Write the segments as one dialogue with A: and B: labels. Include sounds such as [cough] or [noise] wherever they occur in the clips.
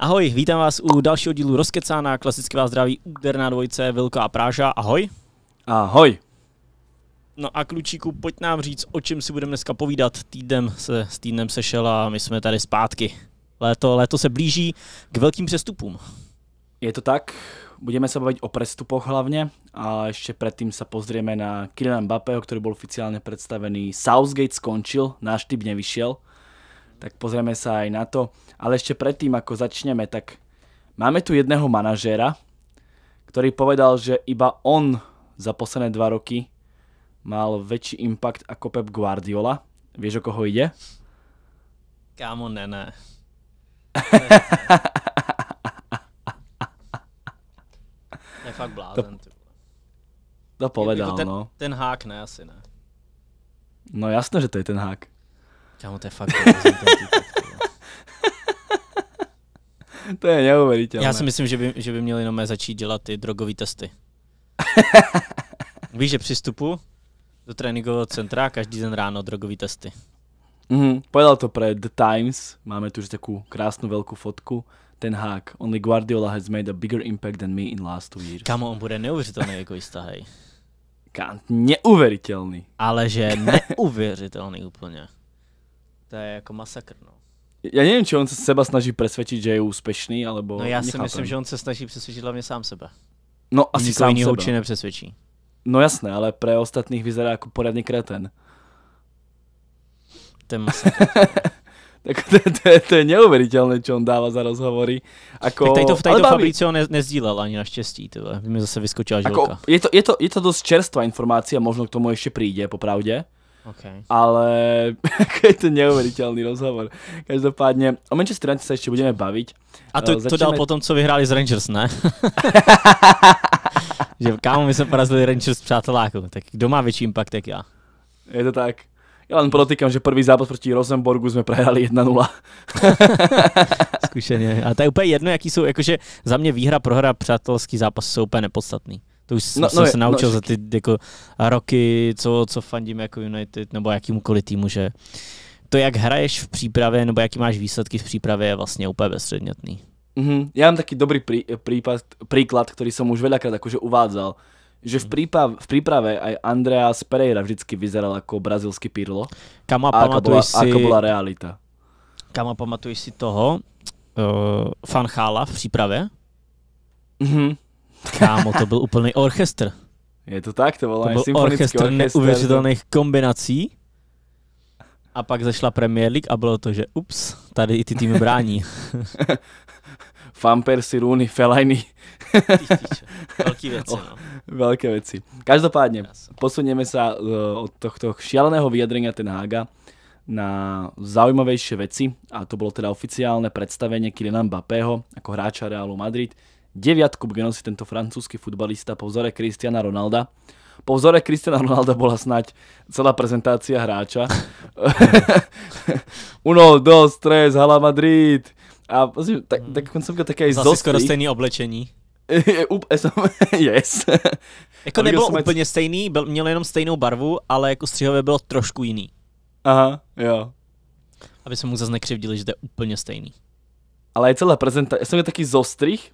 A: Ahoj, vítám vás u dalšího dílu Rozkecána, klasicky vás zdraví úderná dvojice Vilka Práža, ahoj. Ahoj. No a klučíku, pojď nám říct, o čem si budeme dneska povídat. Týdnem se s týdnem sešel a my jsme tady zpátky. Léto, léto se blíží k velkým přestupům. Je to tak, budeme se bavit o přestupoch hlavně
B: a ještě předtím se pozrieme na Kylian Mbappého, který byl oficiálně představený. Southgate skončil, náš typ nevyšel tak pozrieme sa aj na to. Ale ešte predtým, ako začneme, tak máme tu jedného manažéra, ktorý povedal, že iba on za posledné dva roky mal väčší impact ako Pep Guardiola. Vieš, o koho ide?
A: Kámo, ne, ne. [laughs] je fakt blázen, to,
B: to povedal, jako ten, no.
A: Ten hák ne, asi ne.
B: No jasné, že to je ten
A: hák. Kámo, to je fakt To je neuvěřitelné. Já si myslím, že by, že by měli jenom začít dělat ty drogové testy. [laughs] Víš, že přistupu do tréninkového centra každý den ráno drogové testy.
B: Mm, povedal to pre The Times, máme tu už takovou krásnou velkou fotku. Ten hák, only Guardiola has made a bigger impact than me in last two years.
A: Kamo, on bude neuvěřitelný jako jistá, hej.
B: Kant, neuvěřitelný. Ale že neuvěřitelný
A: úplně. To je jako masakr, no.
B: Já nevím, či on se seba snaží přesvědčit, že je úspěšný, alebo... No já si nechápem. myslím, že
A: on se snaží přesvědčit hlavně sám sebe. No asi Nikoho sám sebe. Nikoho nepřesvědčí.
B: No jasné, ale pro ostatních vyzerá jako poradný kreten. Ten [laughs] tak to, to, to, je neuvěřitelné, co on dává za rozhovory. Ako, tak tady to, tady to Fabricio
A: ne, nezdílel ani naštěstí, tyhle. mi zase vyskočila žilka. Ako, je, to,
B: je, to, je to dost čerstvá a možno k tomu ještě přijde, popravdě. Okay. Ale [laughs] jako je to neuvěřitelný rozhovor. Každopádně o Manchester United se ještě budeme bavit. A to, Začneme... Eh, to dal potom,
A: co vyhráli z Rangers, ne? [laughs] že kámo, my jsme porazili Rangers přáteláku, tak kdo má větší impact, jak já?
B: Je to tak. Já len podotýkám,
A: že první zápas proti Rosenborgu jsme prohráli 1-0. [laughs] Zkušeně. A to je úplně jedno, jaký jsou, jakože za mě výhra, prohra, přátelský zápas jsou úplně nepodstatný. To už no, jsem no, se no, no, naučil no, za ty jako, roky, co, co fandím jako United nebo jakýmkoliv týmu, že to, jak hraješ v přípravě nebo jaký máš výsledky v přípravě, je vlastně úplně bezpředmětný.
B: Mm-hmm. Já mám taky dobrý prí, prípad, příklad, který jsem už velakrát jakože uvádzal, že v, mhm. prípav, v príprave aj Andreas Pereira vždycky vyzeral jako brazilský Pirlo. Kama, a ako bola, jako si... ako bola realita.
A: Kama, pamatuješ si toho uh, eh, Fanchála v přípravě? Mhm. Kámo, to byl úplný orchestr.
B: Je to tak, to, bylo. to byl orchestr, orchestr neuvěřitelných
A: kombinací. A pak zašla Premier League a bylo to, že ups, tady i ty týmy brání.
B: [laughs] Famper, Siruny, Felajny. Velké [laughs] věci, oh, no. Velké věci. Každopádně, posuneme se eh, od tohto šialeného vyjadrenia ten Haga na zaujímavejšie veci a to bolo teda oficiálne predstavenie Kylian Mbappého ako hráča Realu Madrid Deviatku nosí tento francúzsky futbalista po vzore Cristiana Ronalda. Po vzore Cristiana Ronalda bola snať celá prezentácia hráča. [laughs] Uno, dos, tres, hala Madrid. A tak, tak koncovka také aj Zase skoro stejný
A: oblečení. [laughs] [laughs] yes. Jako nebylo úplně stejný, byl, měl jenom stejnou barvu, ale jako střihové bylo trošku jiný. Aha, jo. Aby se mu zase nekřivdili, že to je úplně stejný. Ale je celá prezentace, já jsem měl
B: taký zostrih,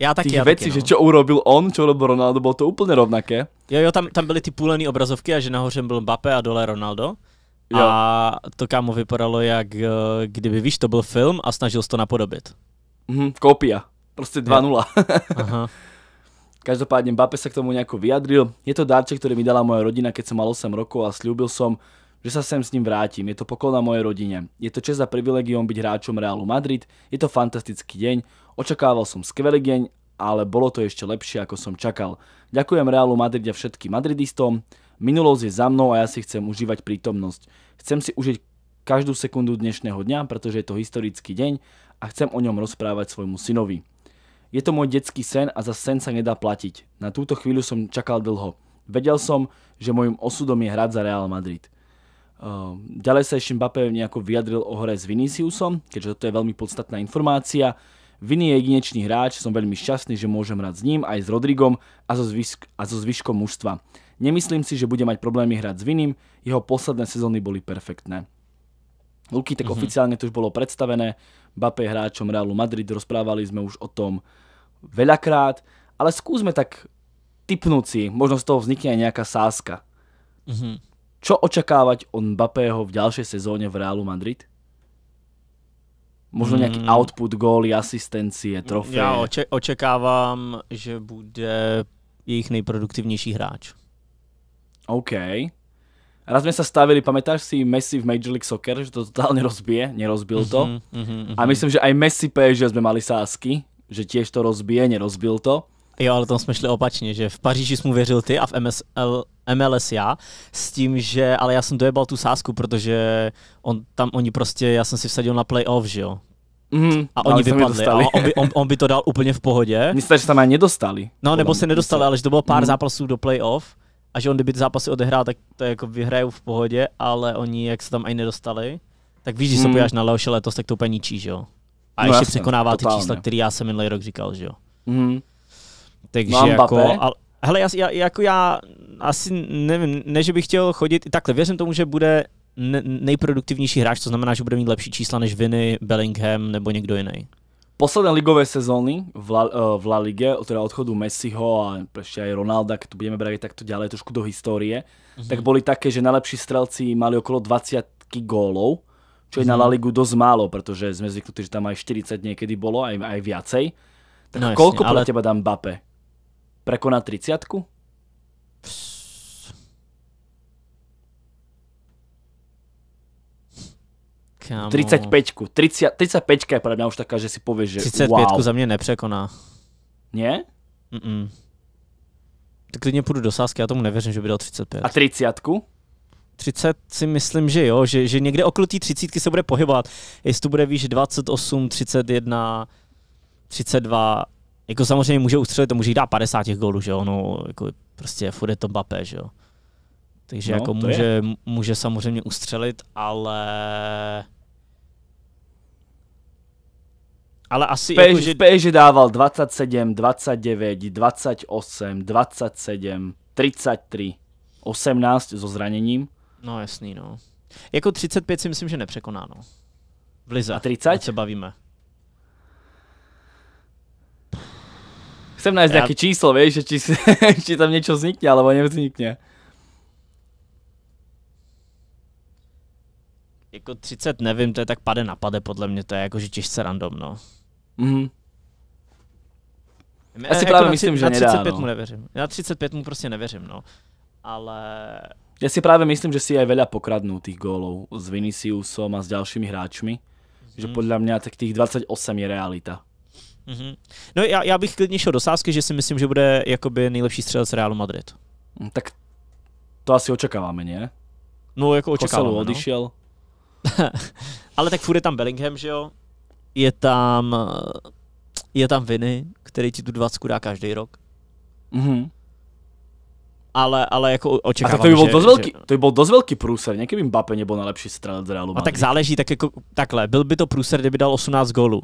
B: já taky, já veci, no. že čo urobil on, čo urobil Ronaldo, bylo to úplně rovnaké.
A: Jo, jo, tam, tam byly ty půlené obrazovky a že nahoře byl Mbappé a dole Ronaldo. Jo. A to kámo vypadalo jak, eh, kdyby víš, to byl film a snažil se to napodobit. Mhm, kopia. Prostě 2-0. [laughs] Aha.
B: Každopádne Mbappé sa k tomu nejako vyjadril. Je to dárček, ktorý mi dala moja rodina, keď som mal 8 rokov a slúbil som, že sa sem s ním vrátim. Je to na mojej rodine. Je to čest a privilegium byť hráčom Realu Madrid. Je to fantastický deň. Očakával som skvelý deň, ale bolo to ešte lepšie, ako som čakal. Ďakujem Realu Madrid a všetkým madridistom. Minulosť je za mnou a ja si chcem užívať prítomnosť. Chcem si užiť každú sekundu dnešného dňa, pretože je to historický deň a chcem o ňom rozprávať svojmu synovi. Je to môj detský sen a za sen sa nedá platiť. Na túto chvíľu som čakal dlho. Vedel som, že môjim osudom je hrať za Real Madrid. Ehm, ďalej sa ešte Mbappé nejako vyjadril o hre s Viniciusom, keďže toto je veľmi podstatná informácia. Vini je jedinečný hráč, som veľmi šťastný, že môžem hrať s ním, aj s Rodrigom a so, zvyšk- a so zvyškom mužstva. Nemyslím si, že bude mať problémy hrať s Vinim, jeho posledné sezóny boli perfektné. Luky, tak mm oficiálne to už bolo predstavené, Mbappé je hráčom Realu Madrid, rozprávali sme už o tom veľakrát, ale skúsme tak si, možno z toho vznikne aj nejaká sázka. mm Čo očakávať od Mbappého v ďalšej sezóne v Realu Madrid? Možno nějaký hmm. output, góly, asistencie, trofeje. Já oče-
A: očekávám, že
B: bude jejich nejproduktivnější hráč. OK. Raz jsme se stavili, pamatáš si Messi v Major League Soccer, že to totálně rozbije, nerozbil to. Mm-hmm, mm-hmm, a myslím, že aj Messi PSG jsme mali
A: sásky, že
B: tiež to rozbije, nerozbil to.
A: Jo, ale tam jsme šli opačně, že v Paříži jsi mu věřil ty a v MSL MLS já, s tím, že, ale já jsem dojebal tu sásku, protože on, tam oni prostě, já jsem si vsadil na playoff, že jo, Mm, a oni vypadli. A on, by, on, on by to dal úplně v pohodě. [laughs] Myslím, že se tam ani nedostali. No, nebo se nedostali, ale že to bylo pár mm. zápasů do playoff a že on kdyby zápasy odehrál, tak to jako vyhrajou v pohodě, ale oni, jak se tam ani nedostali, tak víš, že se mm. pojáš na Leoše letos, tak to úplně ničí, že jo. A no ještě jasný, překonává totálně. ty čísla, které já jsem minulý rok říkal, že jo. Mm. Takže no, jako... Ale, hele, já, já, jako já asi nevím, ne, že bych chtěl chodit, takhle věřím tomu, že bude nejproduktivnější hráč, to znamená, že bude mít lepší čísla než Viny, Bellingham nebo někdo jiný. Posledné
B: ligové sezóny v La, eh, v La Lige, teda odchodu Messiho a ještě prostě i Ronalda, tu budeme brát, takto dále trošku do historie, mm-hmm. tak byly také, že nejlepší strelci mali okolo 20 gólov, čo je mm-hmm. na La mhm. Ligu dosť málo, pretože sme zvyknutí, že tam aj 40 niekedy bolo, aj, aj viacej. Tak no, koľko jasne, podľa ale... teba dám Bape? Prekoná 30 -ku?
A: Kamu. 35.
B: 30, 35 je podle mě už taká, že si pověš, že 35 wow. za
A: mě nepřekoná. Ne? Mm-mm. Tak klidně půjdu do sásky, já tomu nevěřím, že by dal 35. A 30? 30 si myslím, že jo, že, že někde okolo té 30 se bude pohybovat. Jestli to bude víš 28, 31, 32, jako samozřejmě může ustřelit, to může jít dát 50 těch gólů, že jo, no, jako prostě furt je to Mbappé, že jo. Takže no, jako může, může samozřejmě ustřelit, ale... Ale asi... Pež, jako, že...
B: Pež dával 27, 29, 28, 27,
A: 33, 18 so zraněním. No jasný, no. Jako 35 si myslím, že nepřekoná, no. V Lize. A 30? Ať se bavíme. Chcem najít Já... nějaké číslo, víš, že či, [laughs] či tam něco vznikne, alebo nevznikne. Jako 30 nevím, to je tak pade na pade, podle mě to je jakože těžce random, no. Mhm. Já si jako právě na, myslím, že na 35 nedá, no. mu nevěřím. Na 35 mu prostě nevěřím, no. Ale...
B: Já si právě myslím, že si aj veľa pokradnou těch gólov s Viniciusom a s dalšími hráčmi. Mm. Že mhm. podle mě tak těch 28 je realita.
A: Mm-hmm. No já, já bych klidně šel do sázky, že si myslím, že bude jakoby nejlepší střelec Realu Madrid. Mm, tak to asi očekáváme, ne? No jako očekáváme. Koselu odišel. No. [laughs] Ale tak furt je tam Bellingham, že jo? Je tam, eh, je tam Viny, který ti tu 20 dá každý rok. Mm-hmm.
B: Ale, ale jako očekávám, a tak to by byl dost velký, že... to by byl dost velký průser, někdy
A: Mbappé nebyl nejlepší z
B: Realu A tak záleží,
A: tak jako takhle, byl by to průser, kdyby dal 18 gólů.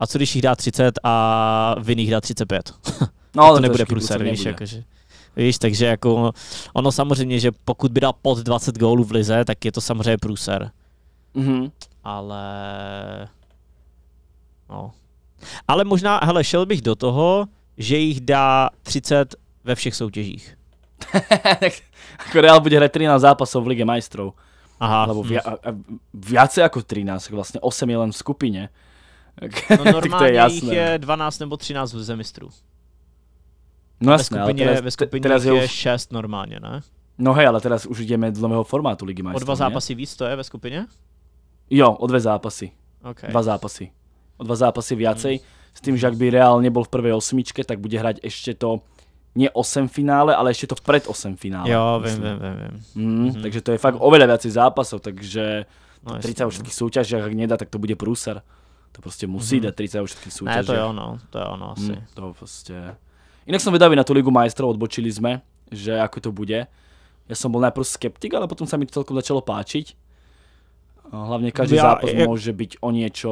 A: A co když jich dá 30 a Viny jich dá 35? [laughs] No, ale to nebude průser, víš, nebude. jakože. Víš, takže jako ono samozřejmě, že pokud by dal pod 20 gólů v lize, tak je to samozřejmě průser. Mm-hmm. Ale... No. Ale možná, hele, šel bych do toho, že jich dá 30 ve všech soutěžích. [laughs] ako Real bude hrát 13 zápasů v Lige majstrov. Aha. Lebo via, mhm. a, a,
B: viacej ako 13, vlastně 8 je len v skupině. No normálne [laughs] to je je
A: 12 nebo 13 v zemistrů.
B: No jasné, ale teraz, ve skupině teraz je, už...
A: 6 normálně, ne?
B: No hej, ale teraz už jdeme do nového formátu Ligy majstrov. O dva zápasy
A: víc to je ve skupině?
B: Jo, o dve zápasy. Okay. Dva zápasy. O dva zápasy viacej. S tým, že ak by Real bol v prvej osmičke, tak bude hrať ešte to nie osem finále, ale ešte to pred osem finále. Jo, viem, viem, viem. Mm, mm-hmm. Takže to je fakt oveľa viacej zápasov, takže no, 30 vo no. všetkých súťažiach, ak nedá, tak to bude prúser. To prostě musí mm-hmm. dať 30 vo všetkých súťažiach. Ne, to je ono, to je ono asi. Mm, to prostě... Inak som vedavý na tú Ligu majstrov, odbočili sme, že ako to bude. Ja som bol najprv skeptik, ale potom sa mi to celkom začalo páčiť No, Hlavne každý ja, zápas ja... môže byť o niečo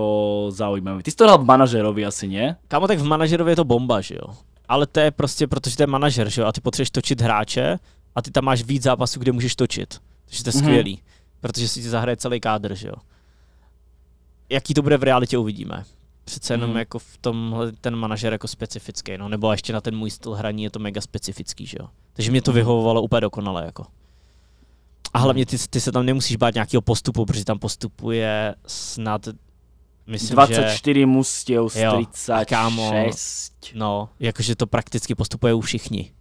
B: zaujímavý. Ty si to hral v manažerovi asi, nie?
A: Kámo, tak v manažerovi je to bomba, že jo. Ale to je prostě, protože to je manažer, že jo, a ty potřebuješ točit hráče a ty tam máš víc zápasů, kde můžeš točit. Takže to je mhm. skvělý, mm -hmm. protože si ti zahraje celý kádr, že jo. Jaký to bude v realitě, uvidíme. Přece jenom mm -hmm. jako v tomhle ten manažer jako specifický, no, nebo ještě na ten můj styl hraní je to mega specifický, že jo. Takže mě to mhm. vyhovovalo úplně dokonale, jako. A hlavně ty, ty se tam nemusíš bát nějakého postupu, protože tam postupuje snad Myslím, 24 že... mustěv z 36. Kámo, no, jakože to prakticky postupuje u všichni.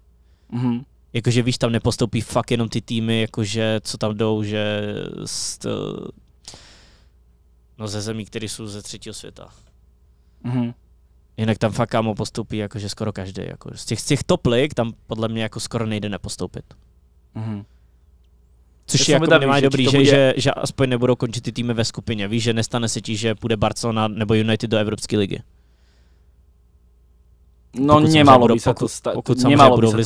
A: Mm-hmm. Jakože víš, tam nepostoupí fakt jenom ty týmy, jakože co tam jdou, že t... no ze zemí, které jsou ze třetího světa. Mm-hmm. Jinak tam fakt kámo postoupí jakože skoro každý. Jako z těch, z těch top lig tam podle mě jako skoro nejde nepostoupit. Mm-hmm. Což je jako nemá dobrý, že, bude... že, že aspoň nebudou končit ty týmy ve skupině. Víš, že nestane se ti, že půjde Barcelona nebo United do Evropské ligy.
B: No pokud nemalo budou, by se to stát. Pokud samozřejmě budou v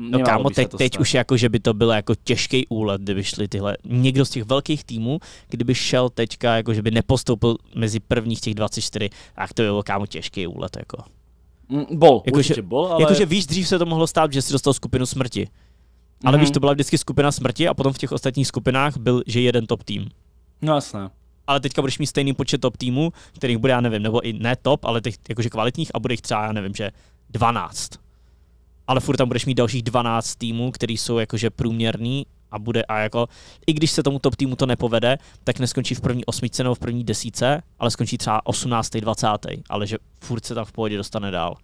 B: No kámo, teď, teď už
A: jako, že by to byl jako těžký úlet, kdyby šli tyhle, někdo z těch velkých týmů, kdyby šel teďka, jako že by nepostoupil mezi prvních těch 24, tak to by bylo kámo těžký úlet, jako. Mm, bol, jako, určitě že, bol, ale... Jakože víš, dřív se to mohlo stát, že si dostal skupinu smrti. Ale mm-hmm. víš, mhm. to byla vždycky skupina smrti a potom v těch ostatních skupinách byl, že jeden top tým. No jasné. Ale teďka budeš mít stejný počet top týmů, kterých bude, já nevím, nebo i ne top, ale těch jakože kvalitních a bude jich třeba, já nevím, že 12. Ale furt tam budeš mít dalších 12 týmů, který jsou jakože průměrný a bude a jako, i když se tomu top týmu to nepovede, tak neskončí v první osmičce nebo v první desíce, ale skončí třeba 18. 20. Ale že furt se tam v pohodě dostane dál.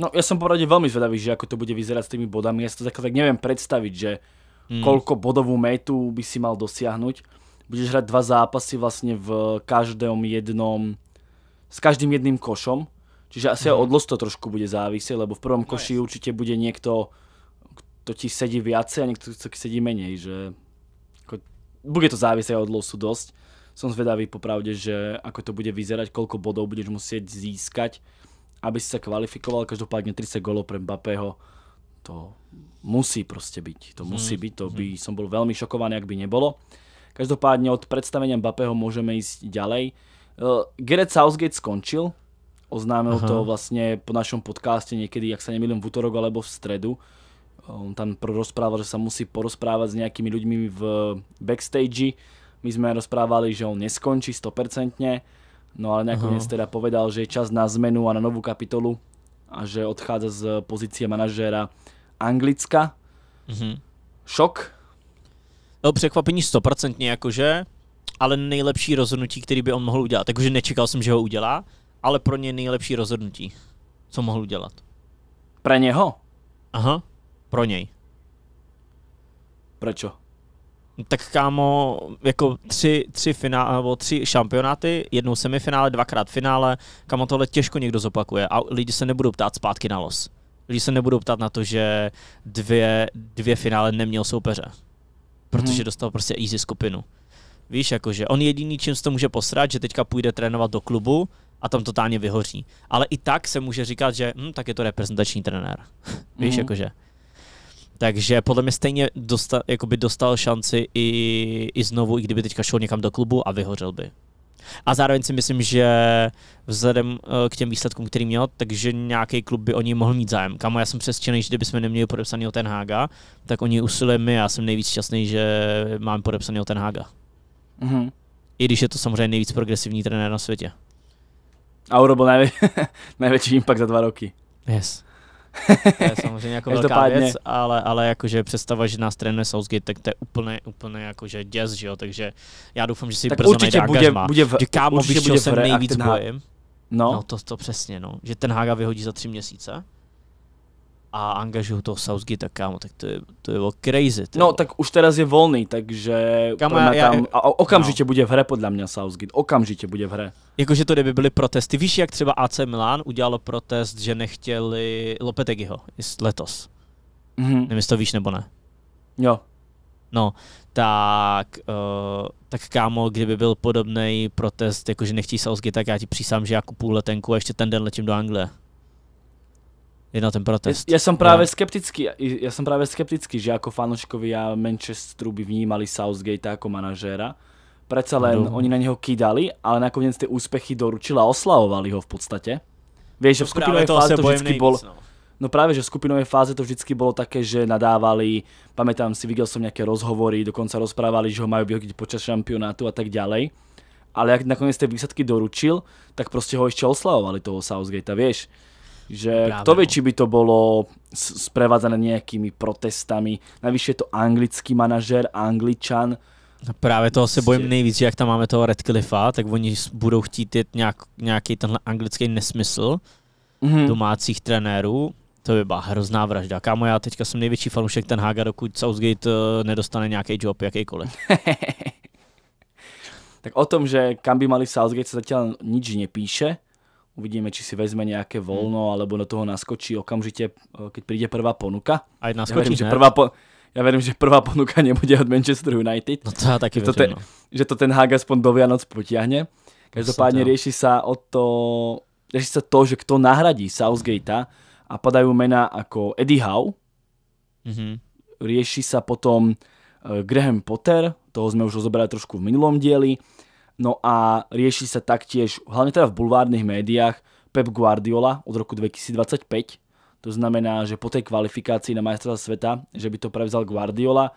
B: No ja som poradil veľmi zvedavý, že ako to bude vyzerať s tými bodami. Ja si to tak, tak neviem predstaviť, že mm. koľko bodovú metu by si mal dosiahnuť. Budeš hrať dva zápasy vlastne v každom jednom, s každým jedným košom. Čiže asi mm. od losu to trošku bude závisieť, lebo v prvom no koši no, určite bude niekto, kto ti sedí viacej a niekto, kto ti sedí menej. Že... bude to závisieť od losu dosť. Som zvedavý popravde, že ako to bude vyzerať, koľko bodov budeš musieť získať aby si sa kvalifikoval, každopádně 30 golov pre Mbappého, to musí prostě byť. To mhm, musí byť, to mhm. by som bol veľmi šokovaný, ak by nebolo. Každopádně od predstavenia Mbappého môžeme ísť ďalej. Eh, Gareth Southgate skončil, oznámil Aha. to vlastně po našom podcaste někdy, jak se nemýlím, v útorok alebo v stredu. Eh, on tam prorozprával, že se musí porozprávat s nějakými lidmi v backstage. My jsme rozprávali, že on neskončí 100%. No ale nakoniec teda povedal, že je čas na zmenu a na novú kapitolu a že odchádza z pozície manažéra Anglicka.
A: Mhm. Šok? No, překvapení stoprocentně jakože, ale nejlepší rozhodnutí, který by on mohl udělat. Takže nečekal jsem, že ho udělá, ale pro ně nejlepší rozhodnutí, co mohl udělat. Pro něho? Aha, pro něj. Proč? tak kámo, jako tři, tři finále, nebo tři šampionáty, jednou semifinále, dvakrát finále, kámo, tohle těžko někdo zopakuje a lidi se nebudou ptát zpátky na los. Lidi se nebudou ptát na to, že dvě, dvě finále neměl soupeře, protože hmm. dostal prostě easy skupinu. Víš, jakože on jediný, čím se to může posrat, že teďka půjde trénovat do klubu a tam totálně vyhoří. Ale i tak se může říkat, že hm, tak je to reprezentační trenér. [laughs] Víš, mm-hmm. jakože. Takže podle mě stejně dostal, by dostal šanci i, i znovu, i kdyby teďka šel někam do klubu a vyhořel by. A zároveň si myslím, že vzhledem eh, k těm výsledkům, který měl, takže nějaký klub by o něj mohl mít zájem. Kamo, já jsem přesvědčený, že kdybychom neměli o Ten Haga, tak oni usilujeme. Já jsem nejvíc šťastný, že mám o Ten Haga. Mm-hmm. I když je to samozřejmě nejvíc progresivní trenér na světě. A urobil největší [laughs] impact za dva roky. Yes to je samozřejmě jako velká věc, ale, ale jakože představa, že nás trénuje Southgate, tak to je úplně, úplně jakože děs, že jo, takže já doufám, že si tak brzo určitě najde bude, agazma, bude v, že kámo, určitě bude jsem nejvíc bojím. No. no. to, to přesně, no. Že ten Haga vyhodí za tři měsíce a angažují toho Southgate tak kámo, tak to je, to je bylo crazy. To No tak už teraz je volný, takže kámo, já, tam, já, a okamžitě no. bude v hře
B: podle mě Southgate, okamžitě bude v hře.
A: Jakože to by byly protesty, víš jak třeba AC Milan udělalo protest, že nechtěli Lopetegiho letos. Mm-hmm. Nevím, jestli to víš nebo ne. Jo. No, tak, uh, tak kámo, kdyby byl podobný protest, jakože nechtějí Southgate, tak já ti přísám, že já kupuju letenku a ještě ten den letím do Anglie je na ten protest. Já, já jsem právě no.
B: skeptický, já jsem právě skeptický, že jako a Manchesteru by vnímali Southgate jako manažéra. Přece len no. oni na něho kýdali, ale nakonec ty úspěchy doručila a oslavovali ho v podstatě. Víš, že v no, skupinové fáze to vždycky bol... No. no právě, že v skupinové fáze to vždycky bylo také, že nadávali, pamätám si, viděl jsem nějaké rozhovory, dokonce rozprávali, že ho mají vyhodit počas šampionátu a tak ďalej. Ale jak nakonec ty výsledky doručil, tak prostě ho ještě oslavovali toho Southgate, víš že Právě. kto vie, no. či by to bolo sprevádzané nejakými protestami. Navyše je to anglický manažer, angličan.
A: No právě toho se bojím prostě- nejvíc, že jak tam máme toho Redcliffa, tak oni budou chtít jít nějak, nějaký tenhle anglický nesmysl mm-hmm. domácích trenérů. To by byla hrozná vražda. Kámo, já teďka jsem největší fanoušek ten Haga, dokud Southgate eh, nedostane nějaký job, jakýkoliv.
B: [laughs] tak o tom, že kam by mali Southgate, se zatím nič nepíše uvidíme, či si vezme nějaké hmm. volno, hmm. alebo do toho naskočí okamžitě, eh, keď přijde prvá ponuka. A naskočí, já verím, že prvá po... Já verím, že prvá ponuka nebude od Manchester United. No to já taky že to, ten, no. že to ten hák aspoň do Vianoc potiahne. Každopádně rieši sa o to, rieši sa to, že kto nahradí Southgatea a padajú mená ako Eddie Howe. Mm-hmm. Rieši sa potom eh, Graham Potter, toho sme už rozobrali trošku v minulom dieli. No a rieši sa taktiež, hlavne teda v bulvárnych médiách, Pep Guardiola od roku 2025. To znamená, že po tej kvalifikácii na majstra sveta, že by to prevzal Guardiola.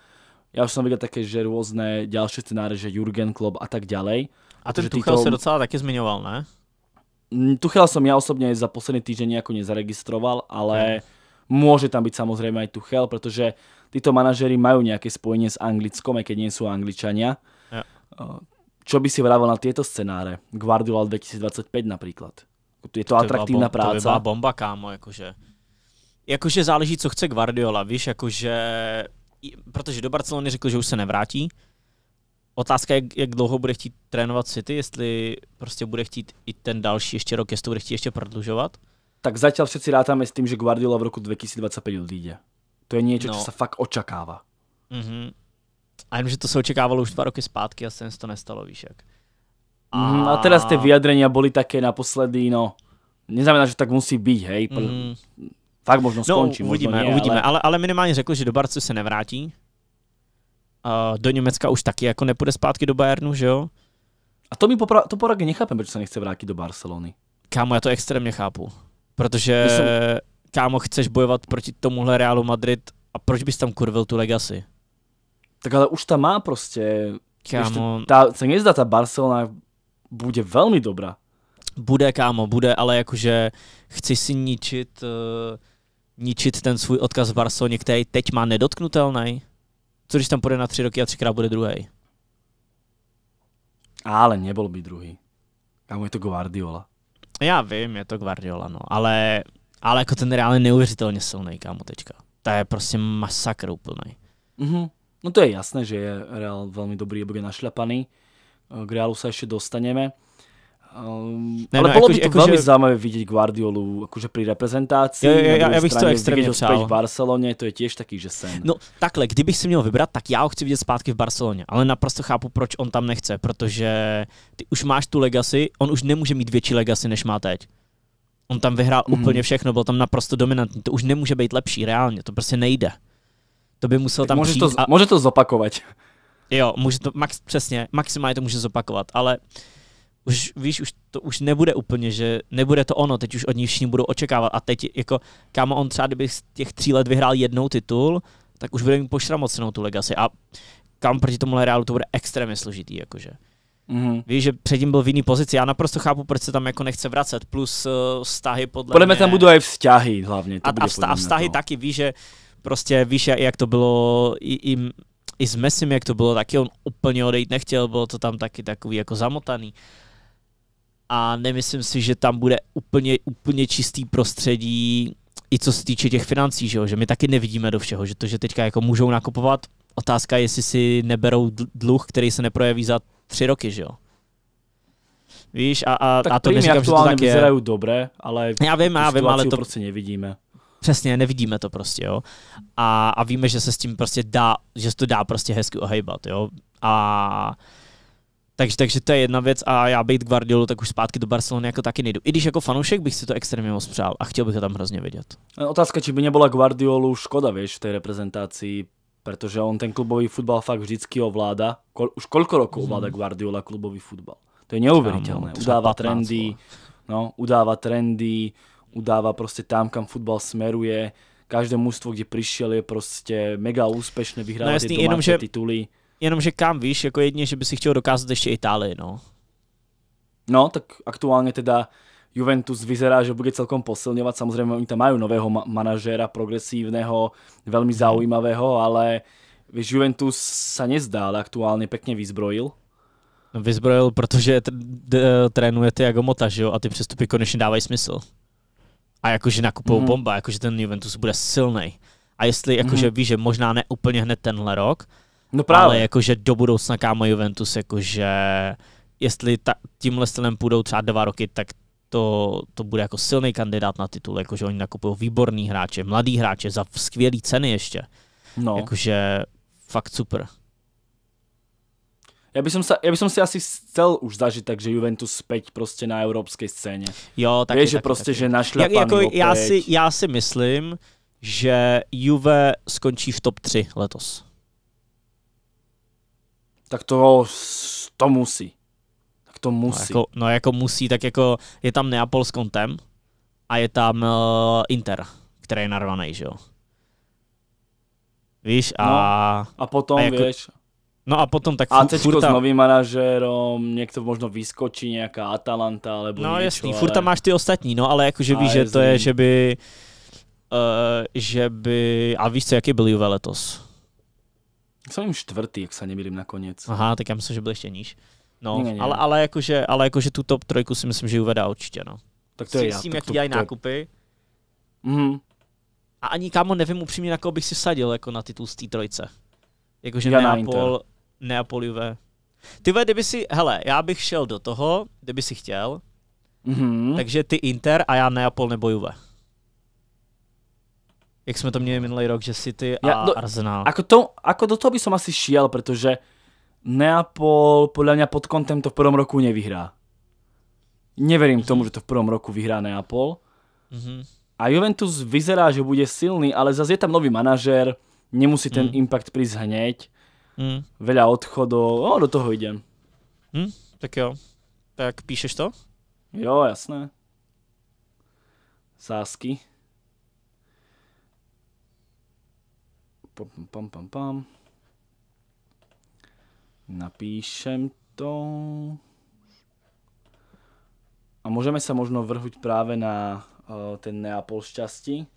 B: Já už jsem viděl také, že rôzne ďalšie scenáre, že Jurgen Klopp a tak ďalej. A ten Tuchel týto... se
A: docela také zmiňoval, ne?
B: Mm, Tuchel jsem já osobně za poslední týden jako nezaregistroval, ale hmm. může tam být samozřejmě i Tuchel, protože tyto manažery mají nejaké spojení s Anglickom, aj keď nie sú Angličania. Ja. Eh, Čo by si vravil na tieto scenáre? Guardiola 2025 napríklad. Je to, to atraktívna bom- práca. To byla
A: bomba, kámo, jakože. Jakože záleží, co chce Guardiola, víš, jakože... Protože do Barcelony řekl, že už se nevrátí. Otázka je, jak dlouho bude chtít trénovat City, jestli prostě bude chtít i ten další ještě rok, jestli to bude chtít ještě prodlužovat.
B: Tak zatím všetci rátáme s tím, že Guardiola v roku 2025 odjde. To je něco, co no. se fakt očakává.
A: Mm-hmm. A jenom, že to se očekávalo už dva roky zpátky a se to nestalo, víš jak. A, mm, a teda ty
B: vyjadrení byly také naposledy, no, neznamená, že tak musí být, hej. Mm. Fakt možno no, skončí. No, uvidíme, možno nie, uvidíme, ale...
A: ale... ale minimálně řekl, že do Barce se nevrátí. Uh, do Německa už taky jako nepůjde zpátky do Bayernu, že jo? A to mi popra... to poradně nechápem, proč se nechce vrátit do Barcelony. Kámo, já to extrémně chápu. Protože, jsem... kámo, chceš bojovat proti tomuhle Realu Madrid a proč bys tam kurvil tu legacy?
B: Tak ale už tam má proste... Kámo... Ta, tá, sa zdá,
A: tá Barcelona bude veľmi dobrá. Bude, kámo, bude, ale jakože chci si ničit, uh, ničit ten svůj odkaz v Barceloně, který teď má nedotknutelný. Co když tam půjde na tři roky a třikrát bude druhý?
B: Ale nebyl by druhý. Kámo, je to Guardiola.
A: Já vím, je to Guardiola, no, ale, ale jako ten reálně neuvěřitelně silný, kámo, teďka. To je prostě masakr úplný.
B: Mhm. No to je jasné, že je Real veľmi dobrý a bude našľapaný. Eh, k Realu sa ešte dostaneme. Um, ne, ale no, bolo akože, by to akože, veľmi že... zaujímavé vidieť Guardiolu akože pri reprezentácii. Ja, ja, ja, já bych to extrémně přál. v Barceloně, to je tiež taký, že sen.
A: No takhle, kdybych si měl vybrat, tak já ho chci vidět zpátky v Barceloně, ale naprosto chápu, proč on tam nechce, protože ty už máš tu legacy, on už nemůže mít větší legacy, než má teď. On tam vyhrál mm. úplně všechno, byl tam naprosto dominantní, to už nemůže být lepší, reálně, to prostě nejde. To by musel tak tam přijít. To, a... Může to zopakovat. [laughs] Jo, může to, max, přesně, maximálně to může zopakovat, ale už víš, už to už nebude úplně, že nebude to ono, teď už od ní všichni budou očekávat a teď jako kámo on třeba, kdyby z těch tří let vyhrál jednou titul, tak už bude mít pošramocenou tu legacy a kam proti tomu reálu to bude extrémně složitý, jakože. Mm-hmm. Víš, že předtím byl v jiný pozici. Já naprosto chápu, proč se tam jako nechce vracet. Plus uh, vztahy podle Podle mě tam budou i vzťahy hlavně. To a, bude a, vztahy, a vztahy taky, víš, že prostě víš, jak to bylo i, i, i s Messim, jak to bylo, taky on úplně odejít nechtěl, bylo to tam taky takový jako zamotaný. A nemyslím si, že tam bude úplně, úplně čistý prostředí, i co se týče těch financí, že, jo? že my taky nevidíme do všeho, že to, že teďka jako můžou nakupovat, otázka je, jestli si neberou dluh, který se neprojeví za tři roky, že jo. Víš, a, a, tak a to neříkám, že to tak je.
B: dobré, ale já vím, já vím, ale to prostě
A: nevidíme. Přesně, nevidíme to prostě, jo. A, a víme, že se s tím prostě dá, že se to dá prostě hezky ohejbat, jo. A takže, takže to je jedna věc a já být Guardiolu, tak už zpátky do Barcelony jako taky nejdu. I když jako fanoušek bych si to extrémně moc přál a chtěl bych to tam hrozně vidět.
B: No, otázka, či by nebyla Guardiolu škoda, víš, v té reprezentaci, protože on ten klubový fotbal fakt vždycky ovládá. Kol, už roku hmm. ovládá Guardiola klubový fotbal? To je neuvěřitelné. No, udává trendy, no. no, udává trendy, udáva proste tam, kam futbal smeruje. Každé mužstvo, kde prišiel, je proste mega úspešné, vyhráva no, jasný, tie domáce jenom,
A: tituly. Jenomže kam víš, jako jedině, že by si chtěl dokázat ještě
B: Itálii, no. No, tak aktuálně teda Juventus vyzerá, že bude celkom posilňovat. Samozřejmě oni tam mají nového ma manažéra, progresívneho, velmi mhm. zaujímavého, ale víš, Juventus sa nezdá, ale aktuálně pekne vyzbrojil.
A: No, vyzbrojil, protože eh, trénuje Tiago Mota, že jo, a ty přestupy konečně dávají smysl a jakože nakupou mm. bomba, jakože ten Juventus bude silný. A jestli jakože mm. víš, že možná ne úplně hned tenhle rok, no právě. ale jakože do budoucna kámo Juventus, jakože jestli ta, tímhle stylem půjdou třeba dva roky, tak to, to bude jako silný kandidát na titul, jakože oni nakupují výborný hráče, mladý hráče za skvělé ceny ještě. No. Jakože fakt super.
B: Ja by, som sa, ja by som si asi chcel už zažiť takže Juventus späť proste na európskej scéne. Jo, taky, Vieš, že taky, prostě, taky. že našli jako, opět. já, si,
A: já si myslím, že Juve skončí v top 3 letos. Tak to, to musí. Tak to no, musí. No jako, no jako musí, tak jako je tam Neapol s kontem a je tam uh, Inter, který je narvaný, že jo? Víš, a... No, a potom, a jako, víš, No a potom tak furt, ACčko furta... s novým
B: manažérom, niekto možno vyskočí, nejaká Atalanta alebo No niečo, jasný, ale... furt tam
A: máš ty ostatní, no ale jakože víš, že to je, že by... Uh, že by... A víš co, jaký byl Juve letos?
B: Jsem jim čtvrtý, jak se nemýlím nakonec. Aha, tak já myslím, že byl ještě níž. No, ne, ne, Ale,
A: ale, jakože, ale jakože tu top trojku si myslím, že Juve dá určitě, no. Tak to je S tím, jaký dělají to... nákupy. Mhm. A ani kámo nevím upřímně, na koho bych si vsadil jako na titul z té trojce. Jakože já Neapol, Neapoliové. Ty ve, kdyby si, hele, já bych šel do toho, kdyby si chtěl, mm-hmm. takže ty Inter a já Neapol nebo Juve. Jak jsme to měli minulý rok, že City a ja, do, no, Arsenal.
B: Ako, to, ako do toho by som asi šiel, protože Neapol podle mě pod kontem to v prvom roku nevyhrá. Neverím mm-hmm. tomu, že to v prvom roku vyhrá Neapol. Mm-hmm. A Juventus vyzerá, že bude silný, ale zase je tam nový manažer, nemusí ten mm. impact prísť hneď. Mm. Veľa odchodov, o, no, do toho idem.
A: Mm, tak jo. Tak píšeš to? Jo, jasné.
B: Sásky. Pam, pam, pam, pam. Napíšem to. A můžeme se možno vrhuť právě na uh, ten Neapol šťastí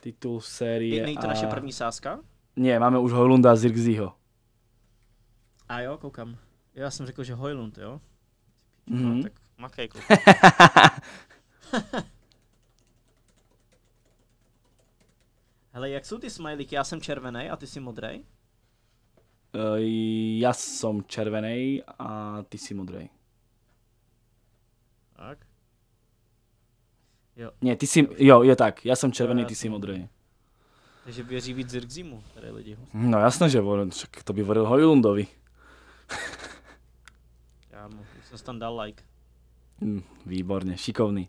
B: titul série.
A: Je, to a... naše první sázka?
B: Ne, máme už Hojlunda a Zirgziho.
A: A jo, koukám. Já jsem řekl, že Hojlund, jo? Mm-hmm. No, tak makej, [laughs] Hele, jak jsou ty smajlíky? Já jsem červený a ty jsi modrý.
B: já jsem červený a ty jsi modrý.
A: Tak. Jo.
B: Ne, ty jsi, jo, je tak, já jsem červený, ty jsi modrý.
A: Takže věří víc Zirkzimu, tady lidi. No jasné,
B: že on, však to by veril Hojlundovi.
A: [laughs] já mu, jsem tam dal like.
B: Hm, výborně, šikovný.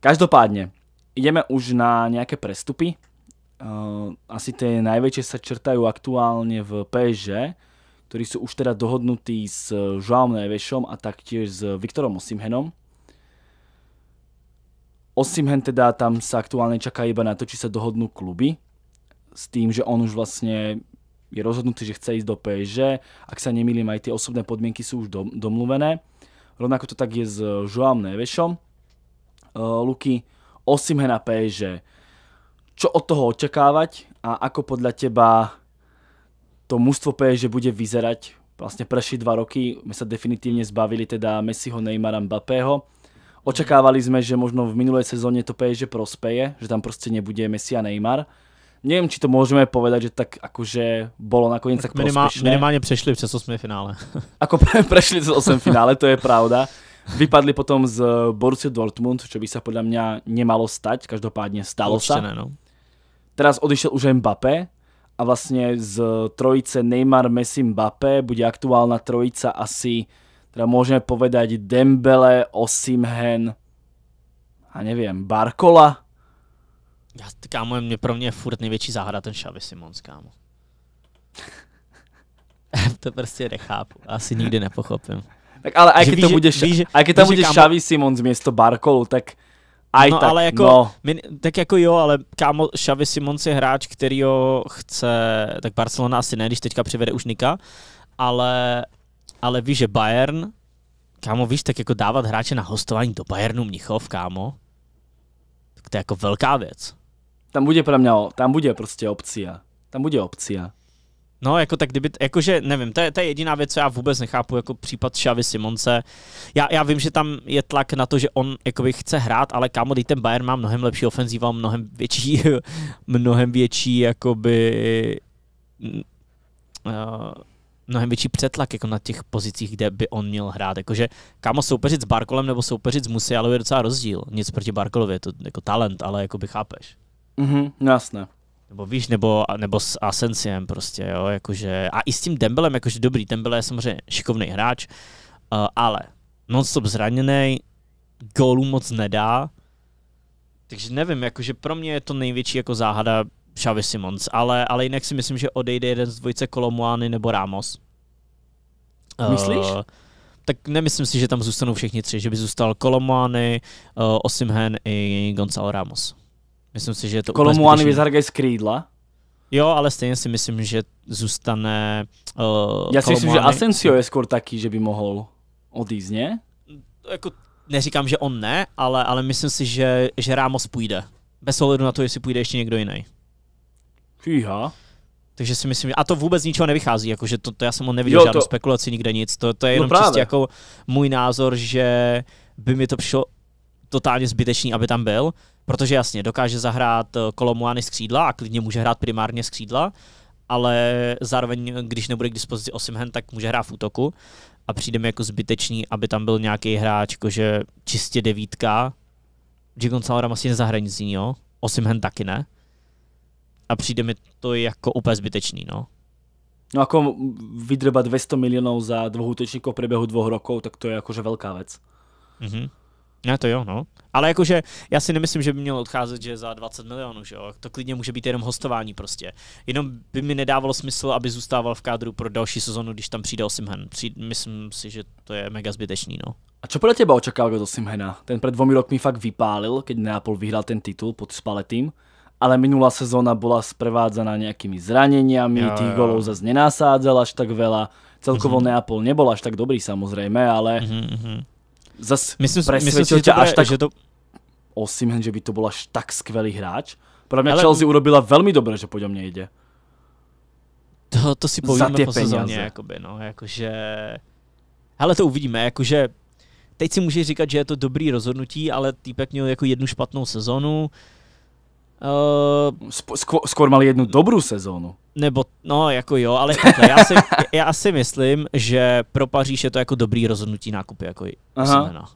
B: Každopádně, ideme už na nějaké prestupy. Uh, asi ty největší se črtají aktuálně v PSG, ktorí jsou už teda dohodnutí s eh, Joao Nevesom a taktiež s Viktorom Osimhenom. Osimhen teda tam sa aktuálne čaká iba na to, či sa dohodnú kluby s tým, že on už vlastne je rozhodnutý, že chce ísť do PSG. Ak sa nemýlim, aj tie osobné podmienky sú už domluvené. Rovnako to tak je s Joam Nevešom. Uh, eh, Luky, hen na PSG. Čo od toho očakávať a ako podľa teba to mústvo PSG bude vyzerať? Vlastne prešli dva roky, my sa definitívne zbavili teda Messiho, Neymara, Mbappého Očakávali sme, že možno v minulej sezóne to PSG prospeje, že tam proste nebude Messi a Neymar. Nevím, či to můžeme povedať, že tak akože bolo nakoniec tak, tak minimál, prospešné.
A: Minimálně přešli přes 8 finále. [laughs] Ako pre, prešli přes osm
B: finále, to je pravda. Vypadli potom z Borussia Dortmund, čo by sa podľa mňa nemalo stať, každopádne stalo Určite sa. Ne, no. Teraz odišiel už Mbappé a vlastne z trojice Neymar, Messi, Mbappé bude aktuálna trojica asi teda môžeme povedať Dembele, Osimhen
A: a neviem, Barkola? Já, kámo, mne pro mňa je furt největší záhada ten Xavi Simons, kámo. [laughs] to prostě nechápu, asi nikdy nepochopím. Tak ale aj keď, to bude víš, aj keď tam bude kámo... Xavi Simons
B: místo Barkolu, tak aj no, tak, ale jako, no.
A: my, tak jako jo, ale kámo, Xavi Simons je hráč, který ho chce, tak Barcelona asi ne, když teďka přivede už Nika, ale ale víš, že Bayern, kámo, víš, tak jako dávat hráče na hostování do Bayernu Mnichov, kámo, tak to je jako velká věc.
B: Tam bude pro mě, tam bude prostě opcia. Tam bude opcia.
A: No, jako tak kdyby, jakože nevím, to je, to je jediná věc, co já vůbec nechápu, jako případ Xavi Simonce. Já, já vím, že tam je tlak na to, že on jakoby chce hrát, ale kámo, ten Bayern má mnohem lepší ofenzíva, mnohem větší, [laughs] mnohem větší, jakoby, uh, mnohem větší přetlak jako na těch pozicích, kde by on měl hrát. Jakože kámo soupeřit s Barkolem nebo soupeřit s Musialou je docela rozdíl. Nic proti Barkolovi, je to jako talent, ale jako by chápeš. Mhm, no jasné. Nebo víš, nebo, nebo s Asensiem prostě, jo, jakože, a i s tím Dembelem, jakože dobrý, Dembele je samozřejmě šikovný hráč, uh, ale non-stop zraněný, gólů moc nedá, takže nevím, jakože pro mě je to největší jako záhada, Xavi Simons, ale, ale jinak si myslím, že odejde jeden z dvojice Kolomuány nebo Ramos.
B: Eh, Myslíš? Uh,
A: tak nemyslím si, že tam zůstanou všichni tři, že by zůstal Kolomuány, uh, eh, Osimhen i Gonzalo Ramos. Myslím si, že je to Kolomuány vyzargají z krídla? Jo, ale stejně si myslím, že zůstane uh, Já si myslím, že Asensio je
B: skoro taký, že by mohl odjít, ne?
A: Jako neříkám, že on ne, ale, ale myslím si, že, že Ramos půjde. Bez ohledu na to, jestli půjde ještě někdo jiný. Fíha. Takže si myslím, a to vůbec ničeho nevychází, jakože to, to já jsem ho neviděl jo, žádnou to... spekulaci, nikde nic, to, to je no jenom no čistě jako můj názor, že by mi to přišlo totálně zbytečný, aby tam byl, protože jasně, dokáže zahrát eh, kolomuány z křídla a klidně může hrát primárně z křídla, ale zároveň, když nebude k dispozici Osimhen, tak může hrát v útoku a přijde mi jako zbytečný, aby tam byl nějaký hráč, jakože čistě devítka, Jigon Salaram asi nezahraje nic jiného, Osimhen taky ne a přijde mi to jako úplně zbytečný, no.
B: No jako vydrbat 200 milionů za dvou útečníků v priebehu rokov, tak to je jakože velká věc.
A: Mhm. Ne, to jo, no. Ale jakože já si nemyslím, že by měl odcházet, že za 20 milionů, že jo. To klidně může být jenom hostování prostě. Jenom by mi nedávalo smysl, aby zůstával v kádru pro další sezonu, když tam přijde Osimhen. Přijde, myslím si, že to je mega zbytečný, no.
B: A co podle těba očekával od Osimhena? Ten před dvomi rokmi fakt vypálil, když Neapol vyhrál ten titul pod spaletým ale minulá sezóna bola sprevádzaná nejakými zraneniami, jo, tých golov zase nenasádzal až tak veľa. Celkovo mm-hmm. Neapol nebol až tak dobrý samozrejme, ale mm-hmm.
A: Mhm. zase myslím, presvedčil myslím, ťa až tak že
B: to... Osimen, že by to bol až tak skvelý hráč. Podľa mňa ale... Chelsea urobila veľmi dobre,
A: že po ňom nejde.
B: To, to si povíme po sezóně,
A: jakoby, no, jakože... Hele, to uvidíme, jakože teď si můžeš říkat, že je to dobrý rozhodnutí, ale týpek měl jako jednu špatnou sezonu, Uh,
B: skôr, mali jednu dobrou sezónu.
A: Nebo, no jako jo, ale takhle, já, si, [laughs] já si myslím, že pro Paříž je to jako dobrý rozhodnutí nákupy, jako Aha.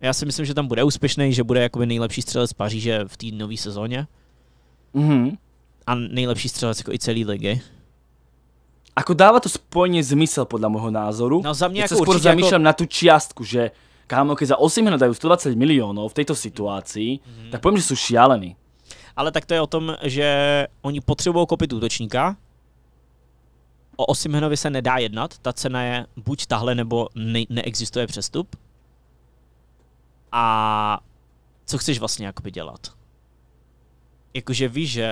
A: Já si myslím, že tam bude úspěšný, že bude jako nejlepší střelec Paříže v té nové sezóně. Mm-hmm. A nejlepší střelec jako i celý ligy. Ako dává to spojně zmysel
B: podle mého názoru. No za mě jako spor zamýšlám jako... na tu čiastku, že kámo, keď za 8 dají 120
A: milionů v této situaci, mm. tak povím, že jsou šialení ale tak to je o tom, že oni potřebují kopit útočníka, o Osimhenovi se nedá jednat, ta cena je buď tahle, nebo ne- neexistuje přestup. A co chceš vlastně jakoby dělat? Jakože víš, že...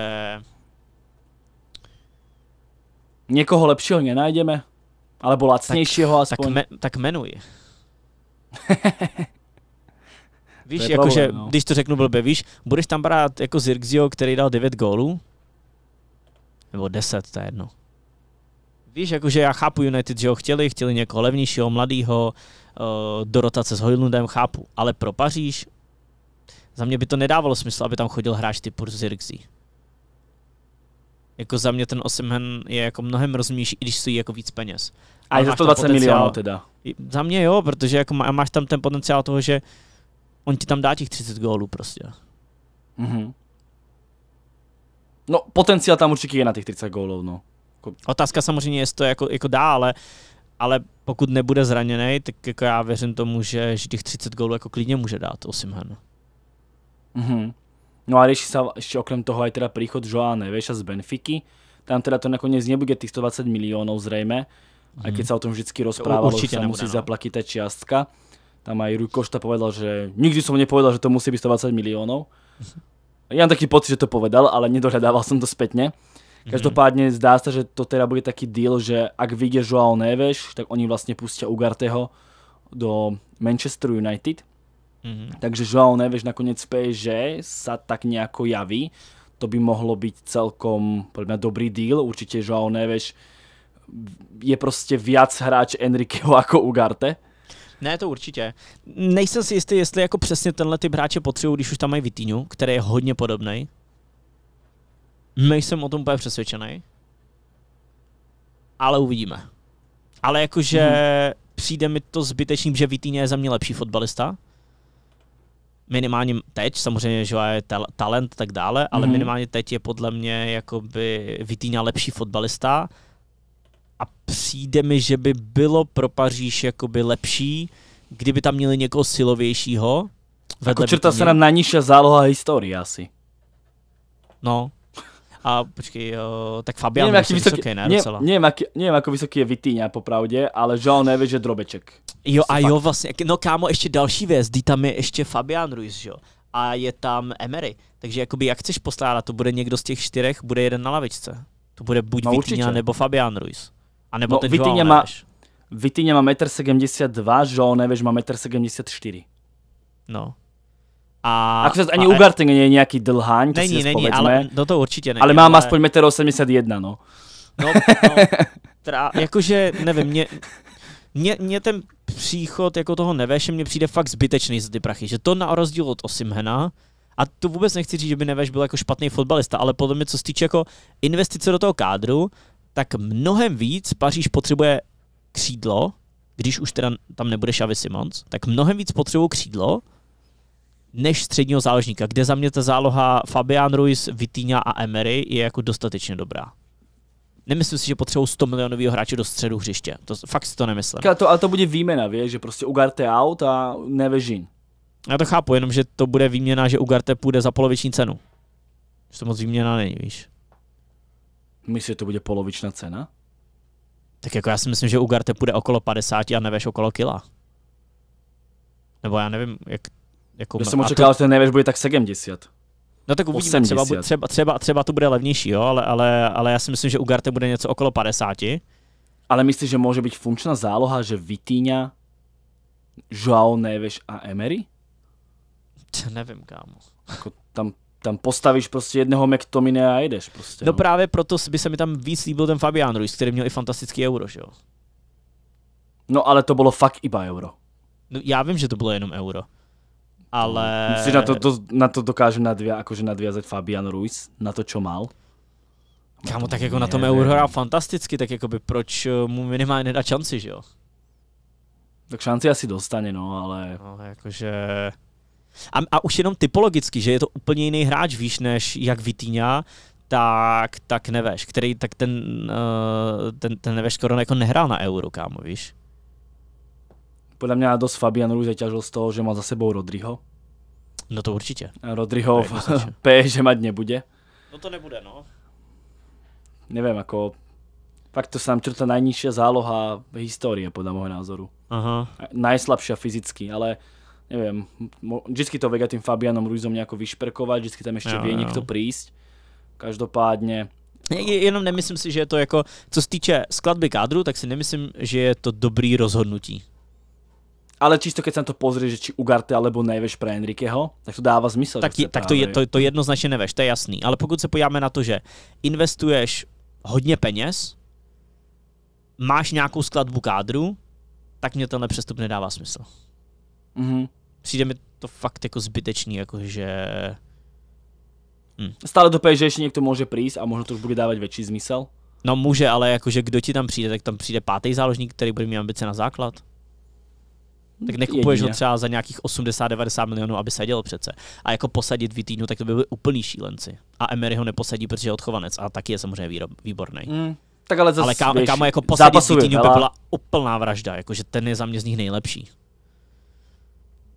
A: Někoho lepšího nenajdeme, alebo
B: lacnějšího tak, aspoň. Tak,
A: me- tak jmenuji. [laughs] Víš, jakože, no. když to řeknu blbě, víš, budeš tam brát jako Zirkzio, který dal 9 gólů? Nebo 10, to je jedno. Víš, jakože já chápu United, že ho chtěli, chtěli někoho levnějšího, mladého, eh, do rotace s Hojlundem, chápu. Ale pro Paříž, za mě by to nedávalo smysl, aby tam chodil hráč typu Zirkzí. Jako za mě ten Osimhen je jako mnohem rozumnější, i když stojí jako víc peněz. A je to 20 milionů teda. Za mě jo, protože jako má, máš tam ten potenciál toho, že on ti tam dá těch 30 gólů prostě. Mhm. No, potenciál tam určitě je na těch 30 gólů, no. Jako- Otázka samozřejmě je, to jako, jako dá, ale, ale pokud nebude zraněný, tak jako já věřím tomu, že, že těch 30 gólů jako klidně může dát Osimhen.
B: Mhm. No a ještě ještě okrem toho je teda příchod Joa Neveša z Benfiky. Tam teda to nakonec nebude těch 120 milionů zřejmě. mm. A mhm. když se o tom vždycky rozprávalo, že sa musí no. zaplatit ta částka tam aj Košta povedal, že nikdy som nepovedal, že to musí byť 120 miliónov. Ja mám taký pocit, že to povedal, ale nedohľadával som to spätne. Mhm. Každopádne zdá sa, že to teda bude taký deal, že ak vyjde Joao Neves, tak oni vlastne pustia Ugarteho do Manchester United. Mhm. Takže Joao Neves nakoniec v PSG sa tak nejako javí. To by mohlo byť celkom dobrý deal. Určite Joao Neves je proste viac
A: hráč Enriqueho ako Ugarte. Ne, to určitě. Nejsem si jistý, jestli jako přesně tenhle typ hráče potřebují, když už tam mají Vitíňu, který je hodně podobný. Nejsem o tom úplně přesvědčený. Ale uvidíme. Ale jakože hmm. přijde mi to zbytečný, že Vitíně je za mě lepší fotbalista. Minimálně teď, samozřejmě, že je talent a tak dále, ale hmm. minimálně teď je podle mě jakoby Vitíňa lepší fotbalista a přijde mi, že by bylo pro Paříž jakoby lepší, kdyby tam měli někoho silovějšího. Jako čerta se nám najnižší záloha historie asi. No. A počkej, o, tak Fabian nevím, je vysoký, vysoký ne, docela. Nevím,
B: nevím, ako vysoký je Vitýňa, popravdě,
A: ale že on neví, že drobeček. Jo a jo vlastně, no kámo, ještě další věc, kdy tam je ještě Fabian Ruiz, jo? A je tam Emery, takže jakoby jak chceš postádat, to bude někdo z těch čtyřech, bude jeden na lavičce. To bude buď no, Vitýňa, nebo Fabian Ruiz. A nebo no, ten Vitinha má,
B: Vitinha má 1,72 m, João Neves má 1,74 m.
A: No. A, sa, ani a, Ugarting
B: nie je nejaký dlháň, to není, si není, ale no to určitě není. Ale mám ale... aspoň
A: 1,81 m, no. No, no teda, jakože, nevím, mne, mne, mne ten příchod jako toho Neveše mě přijde fakt zbytečný z ty prachy, že to na rozdíl od Osimhena, a tu vůbec nechci říct, že by Neveš byl jako špatný fotbalista, ale podle mě, co se týče jako investice do toho kádru, tak mnohem víc Paříž potřebuje křídlo, když už teda tam nebude Xavi Simons, tak mnohem víc potřebuje křídlo, než středního záložníka, kde za mě ta záloha Fabian Ruiz, Vitinha a Emery je jako dostatečně dobrá. Nemyslím si, že potřebují 100 milionového hráče do středu hřiště. To, fakt si to nemyslím.
B: to, ale to bude výměna, vě? že prostě Ugarte out a nevežin.
A: Já to chápu, jenom že to bude výměna, že Ugarte půjde za poloviční cenu. Že to moc výměna není, víš. Myslíš, že to bude polovičná cena? Tak jako já si myslím, že u Garte půjde okolo 50 a neveš okolo kila. Nebo já nevím, jak... Jako, Já jsem očekával, to... že ten neveš bude tak 70.
B: No tak uvidíme, 80. třeba,
A: třeba, třeba, třeba to bude levnější, jo, ale, ale, ale já si myslím, že u Garte bude něco okolo 50. Ale myslíš, že může být funkčná
B: záloha, že Vitíňa, Joao Neves a Emery?
A: Nevím, kámo. Jako tam tam postavíš prostě jedného McTominay a jedeš prostě. No, no právě proto by se mi tam víc líbil ten Fabian Ruiz, který měl i fantastický euro, že jo? No ale to bylo fakt iba euro. No, já vím, že to bylo jenom euro. Ale... Myslíš, na to,
B: to, na to dokáže nadvia, akože nadviazať Fabian Ruiz, na to, čo mal?
A: Kámo, tak jako na tom euro hrál fantasticky, tak jako by proč eh, mu minimálně nedá šanci, že jo? Tak šanci asi dostane, no, ale... No, jakože... A, a už jenom typologicky, že je to úplně jiný hráč, víš, než jak Vitýňa, tak, tak Neveš, který tak ten, uh, ten, ten Neveš skoro jako nehrál na Euro, kámo, víš?
B: Podle mě dost Fabian Ruiz ťažil z toho, že má za sebou Rodriho.
A: No to určitě.
B: Rodriho v [laughs] P, že mať nebude.
A: No to nebude, no.
B: Nevím, jako fakt to sám črta najnižšia záloha v historii podle mého názoru. Aha. Najslabšia fyzicky, ale neviem, vždycky to Vega tým Fabianom Ruizom nejako vyšperkovať, vždycky tam ešte jo, vie jo. niekto prísť. Každopádne,
A: Jenom nemyslím si, že je to jako, co se týče skladby kádru, tak si nemyslím, že je to dobrý rozhodnutí.
B: Ale čisto se na to pozrie, že či Ugarte alebo neveš pro
A: Enriqueho, tak to dává smysl. Tak, je, tak to, je, to, to jednoznačně neveš, to je jasný. Ale pokud se podíváme na to, že investuješ hodně peněz, máš nějakou skladbu kádru, tak mě tenhle přestup nedává smysl. Mhm přijde mi to fakt jako zbytečný, jakože... Hm. Stále doufej, že ještě někdo může přijít a možná to už bude dávat větší smysl. No může, ale jakože kdo ti tam přijde, tak tam přijde pátý záložník, který bude mít ambice na základ. Tak nekupuješ Jedině. ho třeba za nějakých 80-90 milionů, aby seděl přece. A jako posadit Vitínu, tak to by byly úplný šílenci. A Emery ho neposadí, protože je odchovanec. A taky je samozřejmě výrob, výborný. Mm, tak ale zase, ale kámo, kámo jako posadit Vitínu by byla úplná vražda. Jakože ten je za mě z nich nejlepší.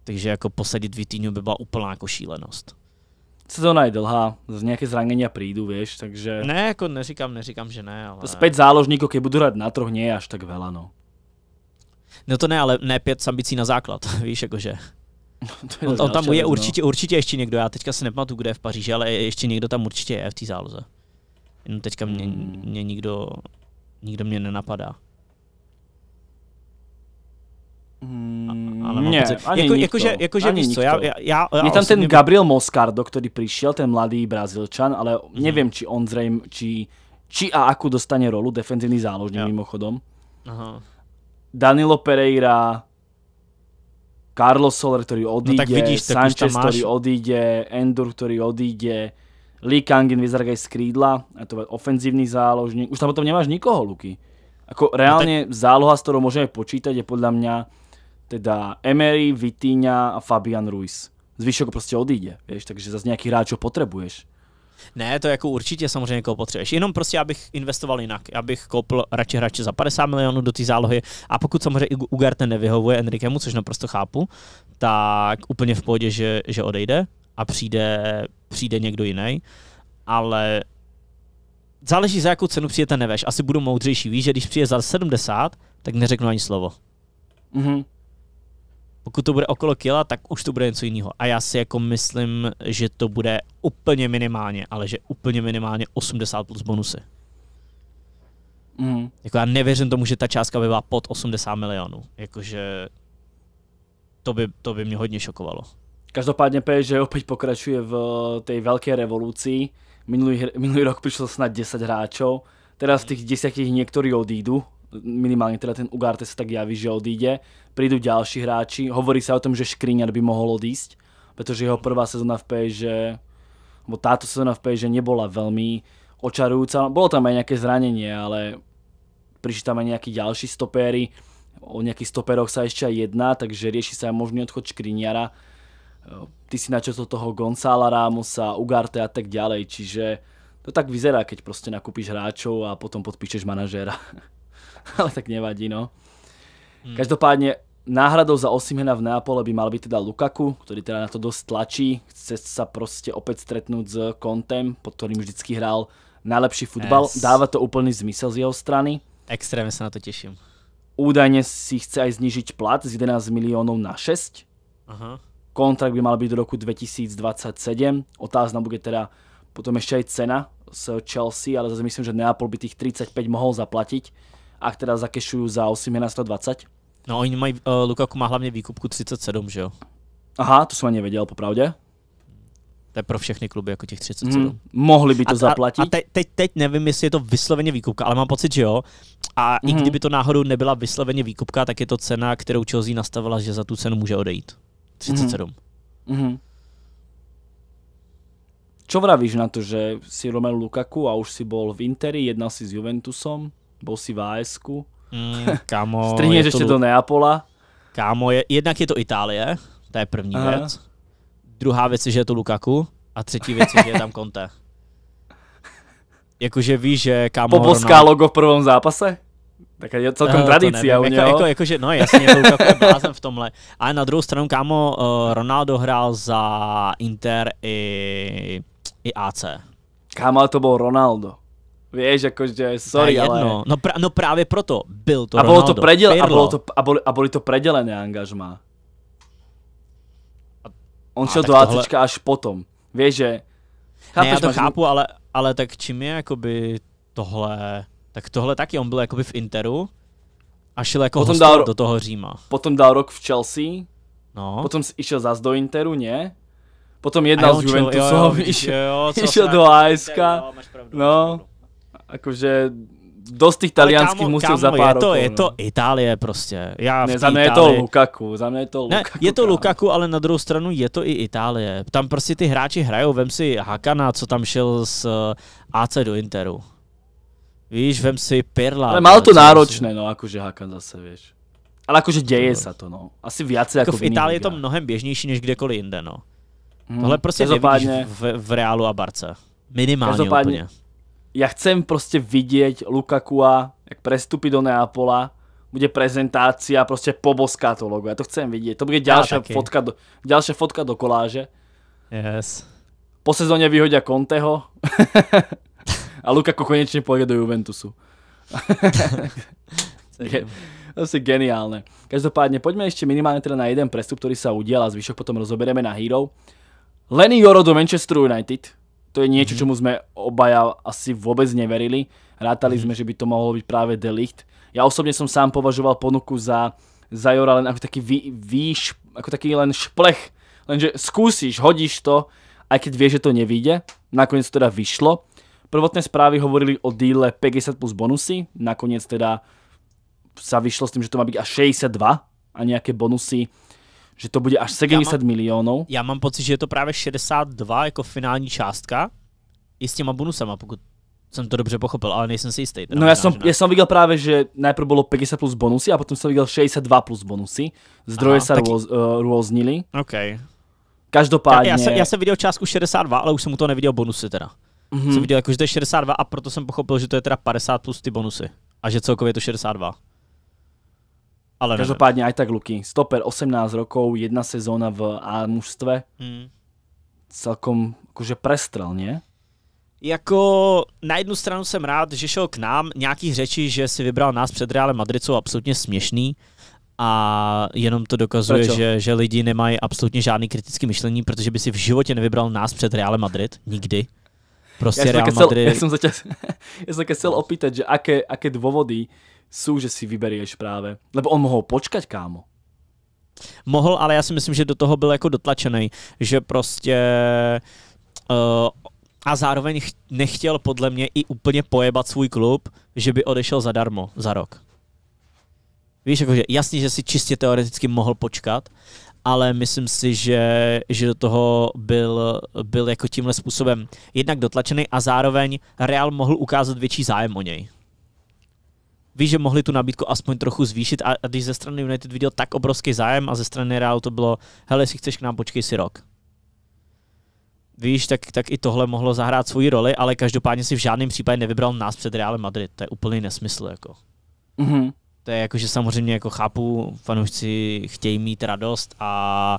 A: Takže jako posadit Vitíňu by byla úplná jako šílenost. Sezóna je dlhá, z nějaké a prídu, víš. takže... Ne, jako neříkám, neříkám, že ne, ale... Zpět
B: záložníkov, když budu hrát na troch, nie je až tak vela, no.
A: No to ne, ale ne pět ambicí na základ, [laughs] víš, jakože. [laughs] on, on, tam je no. určitě, určitě ještě někdo, já teďka si nepamatuju, kde je v Paříži, ale ještě někdo tam určitě je v té záloze. Jenom teďka mě, hmm. mě nikdo, nikdo mě nenapadá.
B: Hmm,
A: ale ani jako, nikto, jakože, jakože ani víš nikto. co, já, já, já Je tam ten Gabriel
B: Moscardo, který přišel, ten mladý Brazilčan, ale mm. nevím, či on zřejmě, či, či a aku dostane rolu, defenzivní záložník ja. mimochodom. Aha. Danilo Pereira, Carlos Soler, který odíde, no, tak vidíš, tak Sanchez, máš... který odíde, Endur, který odíde, Lee Kangin vyzerá z krídla, a to je ofenzívny záložník. Už tam potom nemáš nikoho, Luky. Ako reálne no tak... záloha, s ktorou môžeme počítať, je podľa mňa teda Emery, Vitíňa a Fabian Ruiz. Zvyšok jako prostě odjde, vieš, takže zase nějaký hráčů potrebuješ?
A: Ne, to jako určitě samozřejmě koho potřebuješ. Jenom prostě, abych investoval jinak. Abych koupil radši hráče za 50 milionů do té zálohy. A pokud samozřejmě Ugarte nevyhovuje Enrikemu, což naprosto chápu, tak úplně v pohodě, že, že odejde a přijde, přijde někdo jiný. Ale záleží za jakou cenu přijde nevěš. neveš. Asi budu moudřejší. Víš, že když přijde za 70, tak neřeknu ani slovo. Mm-hmm. Pokud to bude okolo kila, tak už to bude něco jiného. A já si jako myslím, že to bude úplně minimálně, ale že úplně minimálně 80 plus bonusy. Mm. Jako já nevěřím tomu, že ta částka by byla pod 80 milionů. Jakože to by, to by mě hodně šokovalo.
B: Každopádně že opět pokračuje v té velké revoluci. Minulý, minulý rok prišlo snad 10 hráčov, teraz z tých 10 niektorí odídu, minimálne teda ten Ugarte sa tak javí, že odíde, prídu ďalší hráči, hovorí sa o tom, že Škriňar by mohol odísť, pretože jeho prvá sezóna v PSG, bo táto sezóna v PSG nebola veľmi očarujúca, bolo tam aj nejaké zranenie, ale prišli tam aj nejakí ďalší stopéry, o nejakých stoperoch sa ešte aj jedná, takže rieši sa aj možný odchod Škriňara, ty si načetol toho Gonzala Ramosa, Ugarte a tak ďalej, čiže to tak vyzerá, keď proste nakupíš hráčov a potom podpíšeš manažéra. [laughs] Ale tak nevadí, no. Hmm. Každopádně náhradou za Osimhena v Neapole by mal byť teda Lukaku, ktorý teda na to dosť tlačí, chce sa proste opäť stretnúť s Kontem, pod ktorým vždycky hral najlepší futbal. Dáva to úplný zmysel z jeho strany.
A: Extrémne sa na to teším.
B: Údajne si chce aj znižiť plat z 11 miliónov na 6. Aha. Kontrakt by mal byť do roku 2027. Otázna bude teda potom ešte aj cena z Chelsea, ale zase myslím, že Neapol by tých 35 mohol zaplatiť, ak teda zakešujú za na
A: 120. No oni mají, uh, Lukaku má hlavně výkupku 37, že jo? Aha, to jsem ani nevěděl, popravdě. To je pro všechny kluby jako těch 37. Hmm, mohli by to a, zaplatit. A, te, teď, teď nevím, jestli je to vysloveně výkupka, ale mám pocit, že jo. A hmm. i mhm. kdyby to náhodou nebyla vysloveně výkupka, tak je to cena, kterou Chelsea nastavila, že za tu cenu může odejít. 37. Mm-hmm.
B: Čo vravíš na to, že si Romelu Lukaku a už si bol v Interi, jednal si s Juventusom, bol si v as -ku. Mm, [laughs] je ešte to... do
A: Neapola. Kámo, je, jednak je to Itálie, to je první Aha. věc. Druhá věc je, že je to Lukaku. A třetí věc je, že je tam Conte. [laughs] Jakože víš, že kámo... Poboská Ronald... logo v prvom zápase? Tak je eh, to no, tradice, u Jako, jako, jako, že, no jasně, to jako blázen v tomhle. A na druhou stranu, kámo, eh, Ronaldo hrál za Inter i, i AC.
B: Kámo, to byl
A: Ronaldo. Víš, jakože, sorry, jedno. ale... No, pra, no právě proto byl to a Ronaldo. Bylo to preděl, a, bylo to,
B: a, boli, a boli to predělené angažma. On šel do AC tohle... až potom. Víš, že... Chápeš, ne, já to máš... chápu,
A: ale, ale tak čím je jakoby tohle tak tohle taky, on byl jakoby v Interu a šel jako potom dal, do toho Říma.
B: Potom dal rok v Chelsea, no. potom išel zase do Interu, ne? Potom jednal jo, s Juventusom, [laughs] do ASK, no, jakože dost těch talianských musí za pár je to, okol, je no. to
A: Itálie prostě. Já ne, za mě je to
B: Lukaku, za mě je to Lukaku.
A: Ne, je to Lukaku, ale na druhou stranu je to i Itálie. Tam prostě ty hráči hrajou, vem si Hakana, co tam šel z eh, AC do Interu. Víš, vem si perla. Ale málo to náročné, si... no akože Hakan zase, vieš. Ale akože děje no. sa to, no. Asi viacej jako, jako v Itálii je to mnohem běžnější než kdekoliv jinde, no. Hmm, Tohle prostě nevidíš v, v Reálu a Barce. Minimálně každopádně, úplně.
B: Ja chcem prostě vidět Lukakua, jak prestupí do Neapola, bude prezentácia, prostě poboská to logo. Ja to chcem vidieť. To bude ďalšia fotka do, ďalšia fotka do koláže. Yes. Po sezóne vyhodia Conteho. [laughs] A Lukaku konečně pojede do Juventusu. je, [laughs] [laughs] geniálne. Každopádne, pojďme ešte minimálně teda na jeden prestup, který se udiel a zvyšok potom rozobereme na Hero. Lenny Joro do Manchester United. To je niečo, mhm. čomu sme obaja asi vôbec neverili. Rátali mhm. sme, že by to mohlo byť práve Delicht. Ja osobne som sám považoval ponuku za, za Jora len ako taký výš, ako taký len šplech. Lenže skúsiš, hodíš to, aj keď vieš, že to nevíde. Nakoniec to teda vyšlo. Prvotné správy hovorili o díle 50 plus bonusy, nakoniec teda sa vyšlo s tým, že to má byť až 62 a nějaké bonusy, že to bude až 70 ja miliónov. milionů.
A: Já mám pocit, že je to právě 62 jako finální částka i s těma bonusama, pokud jsem to dobře pochopil, ale nejsem si jistý. No
B: já jsem, já jsem viděl právě, že najprv bylo 50 plus bonusy a potom jsem
A: viděl 62 plus bonusy. Zdroje Aha, se taky...
B: Eh, růz, uh,
A: OK. Každopádně... Já, já, jsem, já jsem viděl částku 62, ale už jsem mu to neviděl bonusy teda mm-hmm. jsem viděl, jako, že to je 62 a proto jsem pochopil, že to je teda 50 plus ty bonusy. A že celkově je to 62. Ale Každopádně
B: nevím. aj tak, Luky. Stoper 18 rokov, jedna sezóna v A mužstve. Mm. Celkom akože prestrel, nie?
A: Jako na jednu stranu jsem rád, že šel k nám. Nějaký řeči, že si vybral nás před Realem Madrid, jsou absolutně směšný a jenom to dokazuje, že, že lidi nemají absolutně žádný kritický myšlení, protože by si v životě nevybral nás před Realem Madrid. Nikdy. Proste ja Real chcel, Madrid... Ja som sa
B: ťa, ja chcel opýtať, že aké, aké dôvody sú, že si vyberieš práve.
A: Lebo on mohol počkať, kámo. Mohl, ale já si myslím, že do toho byl jako dotlačený, že prostě uh, a zároveň nechtěl podle mě i úplně pojebat svůj klub, že by odešel zadarmo za rok. Víš, jakože jasně, že si čistě teoreticky mohl počkat, ale myslím si, že, že do toho byl, byl jako tímhle způsobem jednak dotlačený a zároveň Real mohl ukázat větší zájem o něj. Víš, že mohli tu nabídku aspoň trochu zvýšit a, a když ze strany United viděl tak obrovský zájem a ze strany Real to bylo, hele, jestli chceš k nám, počkej si rok. Víš, tak, tak i tohle mohlo zahrát svoji roli, ale každopádně si v žádném případě nevybral nás před Realem Madrid. To je úplný nesmysl. Jako. Mm-hmm. To je jako, že samozřejmě jako chápu, fanoušci chtějí mít radost a,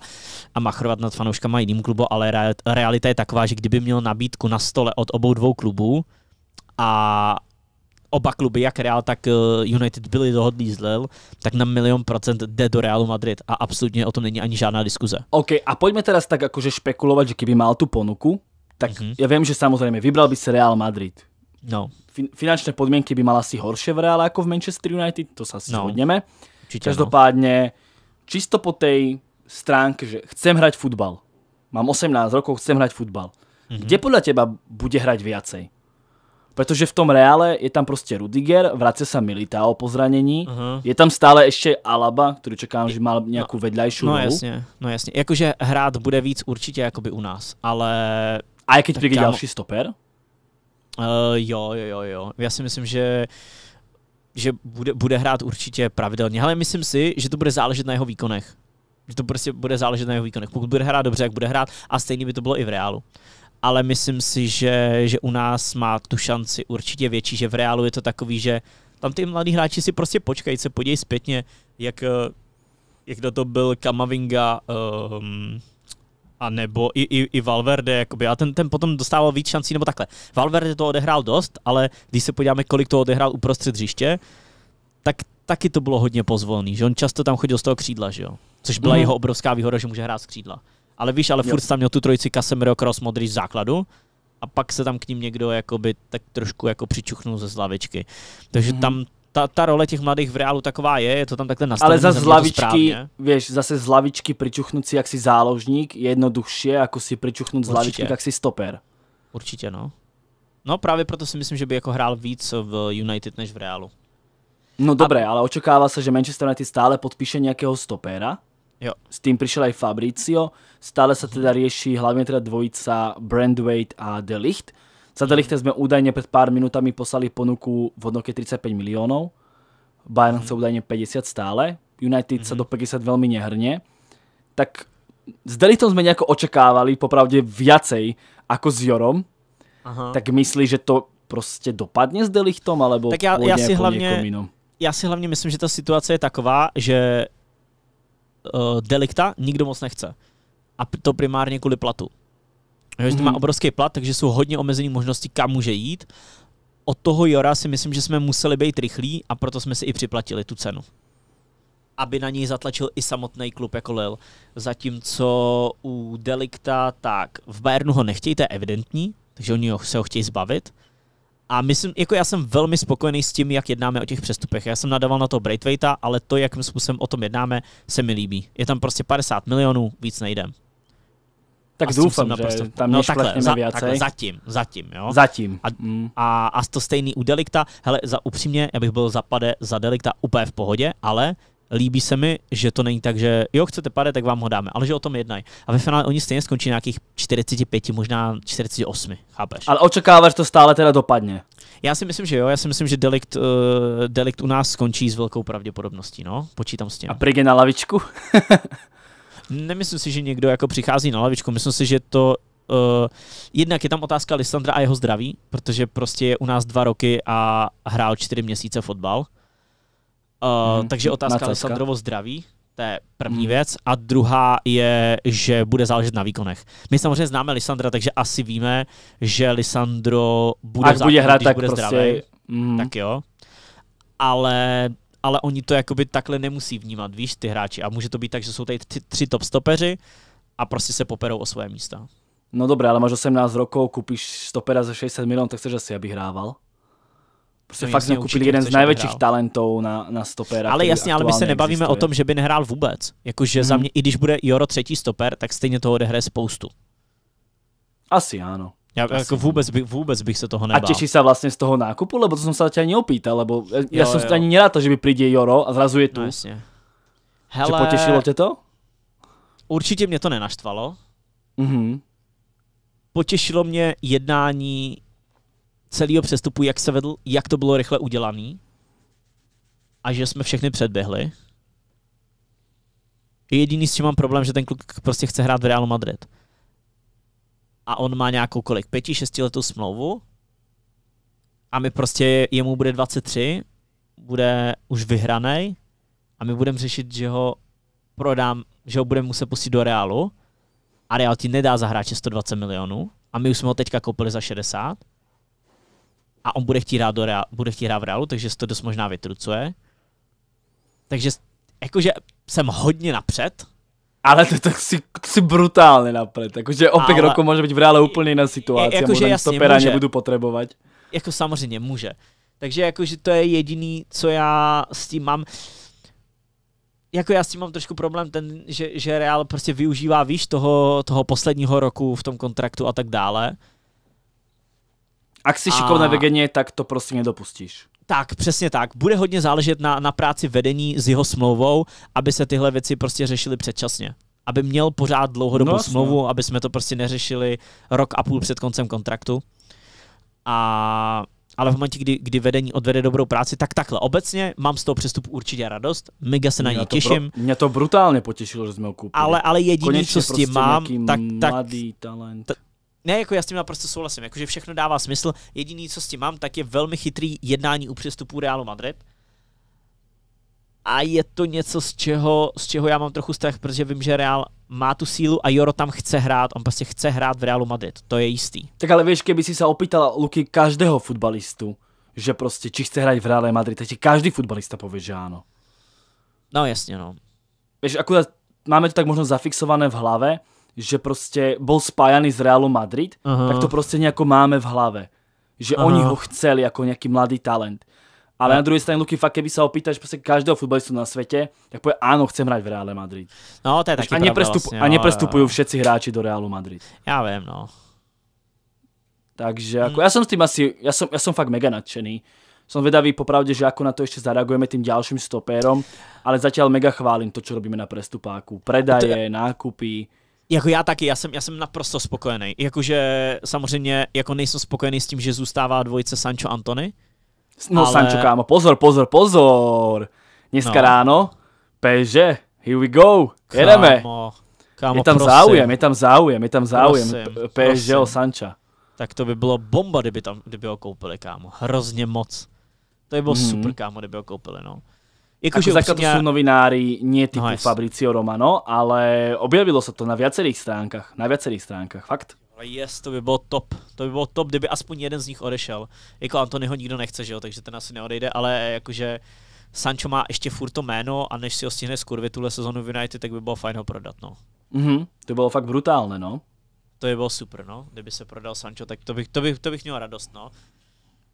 A: a machrovat nad fanouškama jiným klubu, ale realita je taková, že kdyby měl nabídku na stole od obou dvou klubů a oba kluby, jak Real, tak eh, United byli dohodlí z Lille, tak na milion procent jde do Realu Madrid a absolutně o tom není ani žádná diskuze.
B: OK, a pojďme teda tak jakože špekulovat, že kdyby mal tu ponuku, tak mm-hmm. já vím, že samozřejmě vybral by se Real Madrid. No. Fin- finančné podmienky by mala asi horšie v Reále ako v Manchester United, to sa no. zhodneme. Určite Každopádne, no. čisto po tej stránke, že chcem hrať futbal. Mám 18 rokov, chcem hrať futbal. Mm-hmm. Kde podľa teba bude hrať viacej? Protože v tom reále je tam prostě Rudiger, vrace sa Milita o zranení, uh-huh. je tam stále ještě Alaba, který čekám, že má nějakou no, vedľajšiu no, Jasně,
A: no jasně, jakože hrát bude víc určitě jakoby u nás, ale... A jaký ti přijde další stoper? Uh, jo, jo, jo, jo. Já si myslím, že že bude, bude hrát určitě pravidelně, ale myslím si, že to bude záležet na jeho výkonech. Že to prostě bude záležet na jeho výkonech. Pokud bude hrát dobře, jak bude hrát, a stejně by to bylo i v reálu. Ale myslím si, že, že u nás má tu šanci určitě větší, že v reálu je to takový, že tam ty mladí hráči si prostě počkají, se podívej zpětně, jak, eh, jak do to byl Kamavinga, um, a nebo i, i, i Valverde, jakoby, a ten, ten potom dostával víc šancí, nebo takhle. Valverde to odehrál dost, ale když se podíváme, kolik to odehrál uprostřed hřiště, tak taky to bylo hodně pozvolný, že on často tam chodil z toho křídla, že jo? Což byla mm. jeho obrovská výhoda, že může hrát z křídla. Ale víš, ale furt tam měl tu trojici Casemiro, Kroos, Modric v základu a pak se tam k ním někdo jakoby tak trošku jako přičuchnul ze slavičky. Takže mm. tam ta, ta role těch mladých v reálu taková je, je to tam takhle nastavené. Ale zase z lavičky,
B: vieš, zase z lavičky pričuchnúť si, jak si záložník, je jednoduchšie, jako si pričuchnout z lavičky, jak si stoper. Určitě, no.
A: No právě proto si myslím, že by jako hrál víc v United než v Realu.
B: No A... dobré, ale očekává se, že Manchester United stále podpíše nějakého stopera. Jo. S tým přišel aj Fabricio. Stále se mhm. teda řeší hlavně teda dvojica Brandwaite a Delicht. Za Delichte sme údajne pred pár minutami poslali ponuku v hodnoke 35 miliónov. Bayern chce údajne 50 stále. United sa mhm. do 50 veľmi nehrne. Tak s Delichtom sme nejako očakávali popravde viacej ako s Jorom. Tak myslí, že to prostě dopadne s Delichtom, alebo tak já, niekom si jako hlavně,
A: Já si hlavně myslím, že ta situace je taková, že uh, Delikta nikdo moc nechce. A to primárně kvůli platu. Jo, že to má mhm. obrovský plat, takže jsou hodně omezené možnosti, kam může jít. Od toho Jora si myslím, že jsme museli být rychlí a proto jsme si i připlatili tu cenu. Aby na něj zatlačil i samotný klub jako Lil. Zatímco u Delikta, tak v Bayernu ho nechtějí, to je evidentní, takže oni ho, se ho chtějí zbavit. A myslím, jako já jsem velmi spokojený s tím, jak jednáme o těch přestupech. Já jsem nadával na to Braithwaita, ale to, jakým způsobem o tom jednáme, se mi líbí. Je tam prostě 50 milionů, víc nejdem.
B: Tak Asi doufám, že naprosto... tam no, takhle, za, takhle, zatím, zatím, jo.
A: Zatím. A, mm. a, a to stejný u delikta, hele, za upřímně, já bych byl za pade, za delikta úplně v pohodě, ale líbí se mi, že to není tak, že jo, chcete pade, tak vám ho dáme, ale že o tom jednají. A ve finále oni stejně skončí nějakých 45, možná 48, chápeš? Ale očekáváš že to stále teda dopadně? Já si myslím, že jo, já si myslím, že delikt, uh, delikt u nás skončí s velkou pravděpodobností, no, počítám s tím. A prigy na lavičku? [laughs] Nemyslím si, že někdo jako přichází na lavičku, myslím si, že to uh, jednak je tam otázka Lisandra a jeho zdraví, protože prostě je u nás dva roky a hrál čtyři měsíce fotbal. Uh, hmm. Takže otázka Lisandrovo zdraví, to je první hmm. věc. A druhá je, že bude záležet na výkonech. My samozřejmě známe Lisandra, takže asi víme, že Lisandro bude, bude hrát, když tak bude prostě... zdravý. Hmm. Tak jo. Ale ale oni to jakoby takhle nemusí vnímat, víš, ty hráči. A může to být tak, že jsou tady tři, tři top stopeři a prostě se poperou o svoje místa.
B: No dobré, ale máš 18 rokov, kupíš stopera za 60 milionů, tak chceš asi, aby hrával.
A: Prostě no fakt jsme kupili jeden z největších
B: talentů na, na stopera. Ale jasně, ale my se nebavíme existuje. o tom,
A: že by nehrál vůbec. Jakože hmm. za mhm. mě, i když bude Joro třetí stoper, tak stejně toho odehraje spoustu.
B: Asi ano. Já jako Asi. jako vůbec,
A: by, vůbec bych se toho nebál. A těší se
B: vlastně z toho nákupu? Lebo to se sa ani opýtal, eh, lebo eh, ja jsem som ani nerád, že by přijde Joro a zrazu je tu. No, jasne.
A: Hele, potěšilo tě to? Určitě mě to nenaštvalo. Mm-hmm. Potěšilo mě jednání celého přestupu, jak se vedl, jak to bylo rychle udělané a že jsme všechny předběhli. Jediný, s čím mám problém, že ten kluk prostě chce hrát v Realu Madrid a on má nějakou kolik, pěti, šesti letou smlouvu a my prostě, jemu bude 23, bude už vyhraný a my budeme řešit, že ho prodám, že ho budeme muset pustit do Realu a Real ti nedá za hráče 120 milionů a my už jsme ho teďka koupili za 60 a on bude chtít hrát, do Real, bude chtít hrát v Realu, takže se to dost možná vytrucuje. Takže jakože jsem hodně napřed, ale to tak si, si brutálne napred.
B: Akože o 5 ale... rokov môže byť v reále úplne iná situácia. jako, možná stopera může. nebudu potrebovať.
A: Jako samozřejmě může. Takže jakože to je jediný, co já s tím mám. Jako já s tím mám trošku problém ten, že, že Real prostě využívá, víš, toho, toho posledního roku v tom kontraktu a tak dále.
B: Ak si šikovné a... vegeně, tak to prostě nedopustíš.
A: Tak, přesně tak. Bude hodně záležet na, na práci vedení s jeho smlouvou, aby se tyhle věci prostě řešily předčasně. Aby měl pořád dlouhodobou no, smlouvu, no. aby jsme to prostě neřešili rok a půl před koncem kontraktu. A ale v momentě, kdy, kdy vedení odvede dobrou práci, tak takhle. Obecně mám z toho přestupu určitě radost, mega se na něj těším.
B: Pro, mě to brutálně potěšilo, že jsme ho koupili. Ale, ale jediné, co s tím prostě mám, tak, tak, talent
A: ne, jako já s tím naprosto souhlasím, jakože všechno dává smysl. Jediný, co s tím mám, tak je velmi chytrý jednání u přestupu Realu Madrid. A je to něco, z čeho, z čeho já mám trochu strach, protože vím, že Real má tu sílu a Joro tam chce hrát, on prostě chce hrát v Realu Madrid, to je jistý. Tak ale víš, kdyby si se opýtala Luky každého futbalistu,
B: že prostě či chce hrát v Realu Madrid, tak ti každý futbalista pově, že ano. No jasně, no. Víš, akurát máme to tak možno zafixované v hlave, že prostě bol spájaný s Realu Madrid, Aha. tak to prostě nějako máme v hlave. Že Aha. oni ho chceli jako nějaký mladý talent. Ale no. na druhé straně, Luky, fakt, keby sa opýtaš prostě každého futbalistu na světě tak povie, ano, chcem hrát v Reále Madrid. No, to je taky a, neprestup, vlastně, a no, všetci hráči do Reálu Madrid. Já vím, no. Takže hmm. jako, hmm. já jsem s tím asi, já jsem, já jsem fakt mega nadšený. Jsem vedavý popravdě, že jako na to ještě zareagujeme tím dalším stopérom, ale zatím mega chválím to, co robíme na prestupáku. Predaje, nákupy.
A: Jako já taky, já jsem, já jsem naprosto spokojený. Jakože samozřejmě jako nejsem spokojený s tím, že zůstává dvojice Sancho Antony. No ale... Sancho kámo,
B: pozor, pozor, pozor. Dneska no. ráno,
A: peže, here we go, jedeme. Kámo, je tam prosím. záujem, je tam záujem, je tam záujem. PSG o Sancha. Tak to by bylo bomba, kdyby, tam, kdyby ho koupili, kámo. Hrozně moc. To by bylo mm. super, kámo, kdyby ho koupili, no. Jakože ako upřímňa... Jako to sú novinári
B: nie typu no, Fabricio Romano, ale objavilo sa to na viacerých stránkach. Na viacerých stránkach, fakt.
A: Yes, to by bylo top. To by bylo top, kdyby aspoň jeden z nich odešel. Jako Antonyho nikdo nechce, že jo, takže ten asi neodejde, ale jakože Sancho má ještě furt to jméno a než si ho stihne skurvit tuhle sezonu v United, tak by bylo fajn ho prodat, no.
B: Mhm, mm to bylo fakt brutálne,
A: no. To by bylo super, no. Kdyby se prodal Sancho, tak to bych, to bych, to bych měl radost, no.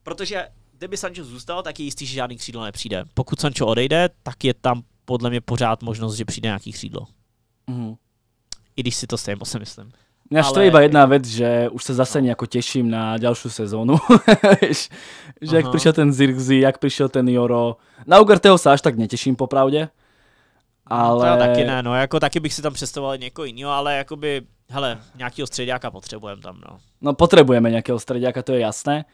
A: Protože kdyby Sancho zůstal, tak je jistý, že žádný křídlo nepřijde. Pokud Sancho odejde, tak je tam podle mě pořád možnost, že přijde nějaký křídlo. Mm. I když si to stejně si myslím. Já ale... je iba
B: jedna věc, že už se zase nějak těším na další sezónu. [laughs] že jak přišel ten Zirgzi, jak přišel ten Joro. Na Ugarteho se až tak netěším popravdě. No, ale... No, taky ne,
A: no, jako taky bych si tam představoval někoho jiného, ale jakoby, hele, nějakého středňáka potřebujeme tam, no.
B: No potřebujeme nějakého středňáka, to je jasné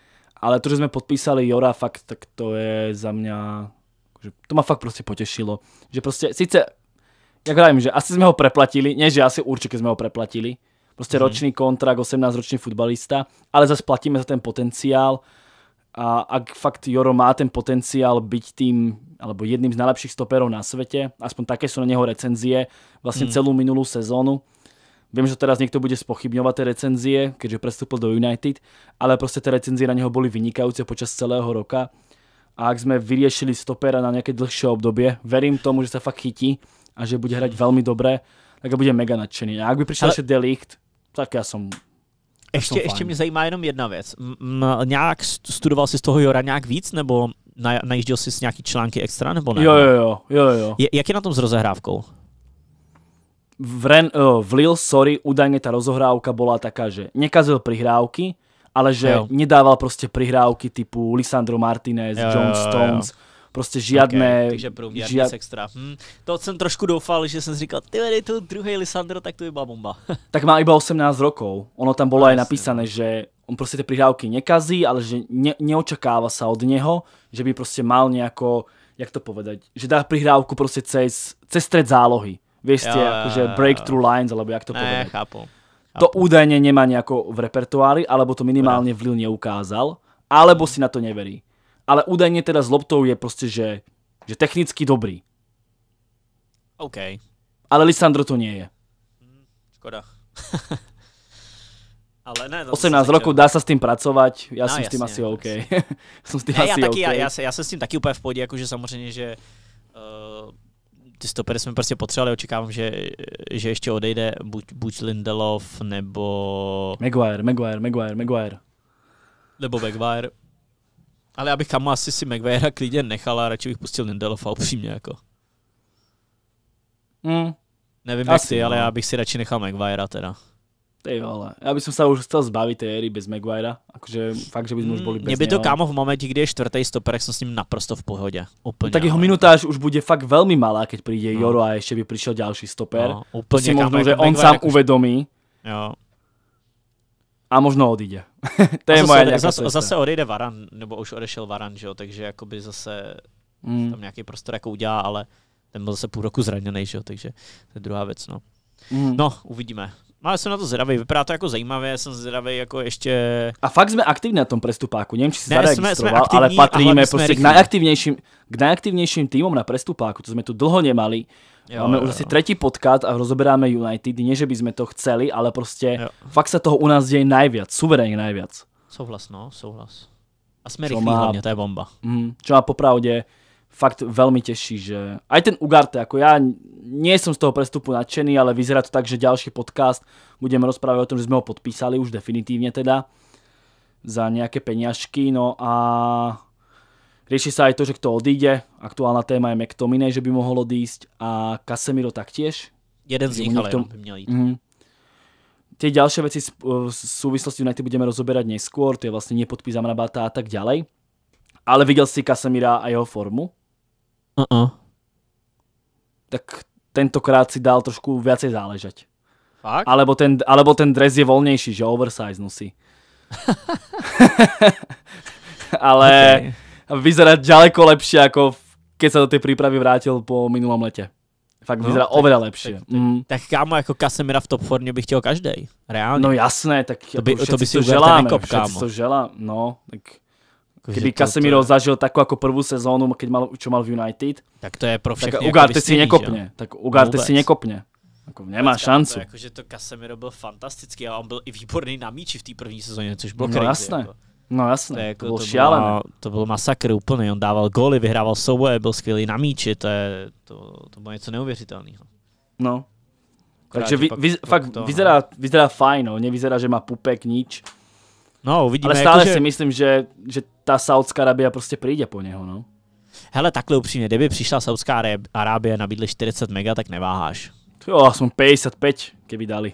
B: ale to, že sme podpísali Jora, fakt, tak to je za mňa, že to ma fakt proste potešilo. Že proste, síce, jak hovorím, že asi sme ho preplatili, nie že asi určite sme ho preplatili, proste mm. ročný kontrakt, 18-ročný futbalista, ale zase platíme za ten potenciál a ak fakt Joro má ten potenciál byť tým, alebo jedným z najlepších stoperov na svete, aspoň také sú na neho recenzie, vlastne mm. celú minulú sezónu, Vím, že teraz niekto bude spochybňovať tie recenzie, keďže prestúpil do United, ale proste tie recenzie na neho boli vynikajúce počas celého roka a ak sme vyriešili stopera na nejaké dlhšie obdobie, verím tomu, že sa fakt chytí a že bude hrať veľmi dobre, tak bude mega nadšený. A ak by prišiel ešte delikt,
A: tak ja som ještě, ještě mě zajímá jenom jedna věc. M, m, nějak studoval jsi z toho Jora nějak víc, nebo na, najížděl jsi s nějaký články extra, nebo ne? Jo, jo, jo. jo, jo. Je, jak je na tom s rozehrávkou?
B: v, Ren, uh, v Lille, sorry, údajne tá rozohrávka bola taká, že nekazil prihrávky, ale že jo. nedával proste prihrávky typu Lisandro Martinez, jo, John Stones, jo, jo. Prostě žiadne. Okay, takže průměrný žiad... extra.
A: Hm, to jsem trošku doufal, že jsem si říkal, ty vedej tu druhý Lisandro, tak to by byla bomba.
B: [laughs] tak má iba 18 rokov. Ono tam bolo no, aj jasný. napísané, že on prostě ty prihrávky nekazí, ale že ne, neočakáva sa od něho, že by prostě mal nejako, jak to povedať, že dá prihrávku prostě cez, cez stred zálohy Vieš tie, ja, akože breakthrough lines, alebo jak to ne, povedať. Chápu, chápu. To údajne nemá nejako v repertoári, alebo to minimálne v neukázal, alebo si na to neverí. Ale údajne teda s loptou je proste, že, že technicky dobrý. OK. Ale Lisandro to nie je.
A: Hmm, škoda. [laughs] Ale ne, 18 rokov, dá sa s tím
B: pracovat, no, [laughs] já no, jsem s tím asi OK. Ja
A: s já, taky, já, jsem s tím taky úplne v podě, akože samozřejmě, že uh, ty stopery jsme prostě potřebovali, očekávám, že, že ještě odejde buď, buď Lindelof, nebo...
B: Maguire, Maguire, Maguire, Maguire.
A: Nebo Maguire. Ale abych tam asi si Maguirea klidně nechal a radši bych pustil Lindelofa upřímně jako. Mm. Nevím asi, jak ty, no. ale já bych si radši nechal Maguirea teda.
B: Ty vole. Já bych se už chtěl zbavit té éry bez Maguire, Akože fakt, že bychom už byli mm. bez Mě by to kámo
A: v momentě, kdy je čtvrtý stoper, jsem s ním naprosto v pohodě. Úplně. No, tak jeho minutáž už bude fakt velmi malá, keď
B: přijde no. Joro a ještě by přišel další stoper. No, úplně si možno, že jako on sám už... uvedomí. Jo. A možno odjde. [laughs] to je moje odejde, zase,
A: zase odejde Varan, nebo už odešel Varan, že jo, takže jakoby zase mm. tam nějaký prostor jako udělá, ale ten byl zase půl roku zraněný, že jo, takže to je druhá věc, no. Mm. No, uvidíme. Ale no, jsem na to zdravý, vypadá to jako zajímavě, jsem zdravý jako ještě...
B: A fakt jsme aktivní na tom prestupáku, nevím, či si ne, zaregistroval, jsme, jsme aktivní, ale patříme prostě k nejaktivnějším, k najaktivnějším týmom na prestupáku, to jsme tu dlho nemali. Jo, Máme jo, už asi tretí podcast a rozoberáme United, nie že by sme to chceli, ale prostě jo. fakt sa toho u nás děje najviac, suverénně najviac.
A: Souhlas, no, souhlas. A jsme rychlí, hlavně, to
B: je bomba. Mm, čo má popravde, fakt veľmi teší, že aj ten Ugarte, ako ja nie som z toho prestupu nadšený, ale vyzerá to tak, že ďalší podcast budeme rozprávať o tom, že sme ho podpísali už definitívne teda za nejaké peniažky, no a rieši sa aj to, že kto odíde, aktuálna téma je McTominay, že by mohol odísť a Casemiro taktiež. Jeden z nich, ale tom... by měl jít. Mm. Tie ďalšie veci v súvislosti United budeme rozoberať neskôr, to je vlastne nepodpis Amrabata a tak ďalej. Ale viděl si Casemira a jeho formu? Uh-uh. Tak tentokrát si dal trošku viacej záležať. Fakt? Alebo ten, alebo ten dres je voľnejší, že oversize nosí. [laughs] Ale okay. vyzerá ďaleko lepšie, ako keď sa do tej prípravy vrátil po minulom lete.
A: Fakt no, vyzerá tak, oveľa lepšie. Tak, mhm. tak, mm. tak kámo, jako Kasemira v top formě bych chtěl každej. Reálně. No jasné, tak to by, jako to by si to želáme, kopka, kámo. to
B: želá, no. Tak Akože Keby Casemiro je... zažil takovou jako prvú sezónu, keď mal, čo mal v United, tak to je pro všechny. Jako tak Ugarte si nekopne. Tak Ugarte si nekopne. Jako nemá Vůbec, šancu. To,
A: jakože to Casemiro byl fantastický a on byl i výborný na míči v té první sezóně, což bylo no, jasné. Jako. No jasné, to, jako, to, bylo to Bylo, to byl masakr úplný, on dával góly, vyhrával souboje, byl skvělý na míči, to, je, to, to bylo něco neuvěřitelného. No, Akorát, takže vy, vy, pak, fakt vyzerá, vyzerá fajn, no.
B: nevyzerá, že má pupek, nič No, uvidíme. Ale jako stále jako, že... si myslím, že, že ta Saudská Arábia prostě přijde po něho, no.
A: Hele, takhle upřímně, kdyby přišla Saudská Arábie a nabídli 40 mega, tak neváháš. Jo, jsem 55, keby dali.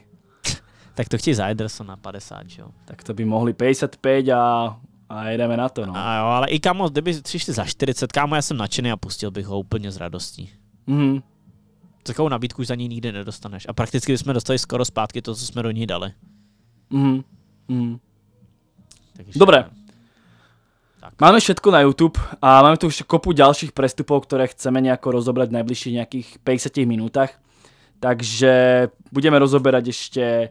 A: [laughs] tak to chtějí za
B: na 50, jo. Tak to by mohli 55 a a jedeme na to, no.
A: A jo, ale i kamo, kdyby přišli za 40, kámo, já jsem nadšený a pustil bych ho úplně z radostí. Mhm. Takovou nabídku už za ní nikdy nedostaneš. A prakticky bychom dostali skoro zpátky to, co jsme do ní dali. Mhm. Mhm. Tak Dobre. Tak. Máme
B: všetko na YouTube a máme tu ešte kopu ďalších prestupov, ktoré chceme nejako rozobrať v najbližších nejakých 50 minútach. Takže budeme rozoberať ešte uh,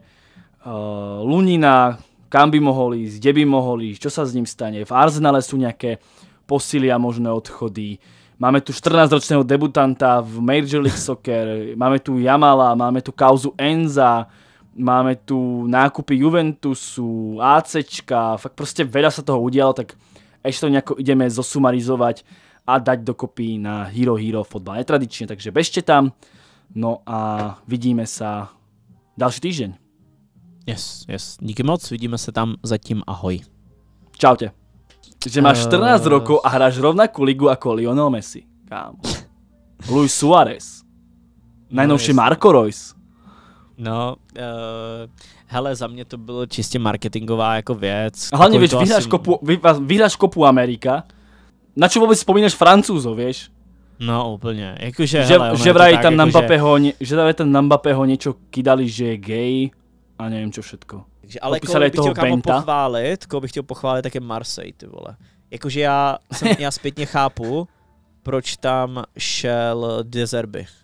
B: Lunina, kam by mohol ísť, kde by mohol ísť, čo sa s ním stane. V Arsenale sú nejaké posily a možné odchody. Máme tu 14-ročného debutanta v Major League Soccer, máme tu Jamala, máme tu kauzu Enza, máme tu nákupy Juventusu, ACčka, fakt prostě veľa sa toho udialo, tak ešte to nejako ideme zosumarizovať a dať dokopy na Hero Hero fotbal netradične, takže bežte tam. No a vidíme sa další týždeň.
A: Yes, yes. Díky moc, vidíme se tam zatím, ahoj. Čaute. tě. Že máš 14 uh... Eh. rokov
B: a hráš rovnakú ligu jako Lionel Messi. Kámo. Luis Suarez.
A: Najnovšie no, Marco Reus. No, uh, hele, za mě to bylo čistě marketingová jako věc. A hlavně, víš, vyhráš, asi...
B: kopu, vy, vyhráš kopu Amerika, na čo vůbec vzpomínáš Francouzov, víš?
A: No úplně, jakože, že, hele, že vraj tam jako Mbappého,
B: že... že vraj tam Mbappého něco kydali, že je gay a nevím čo všetko.
A: Takže, ale koho bych chtěl kámo pochválit, koho bych chtěl pochválit, tak je Marseille, ty vole. Jakože já, jsem, [laughs] já zpětně chápu, proč tam šel Dezerby.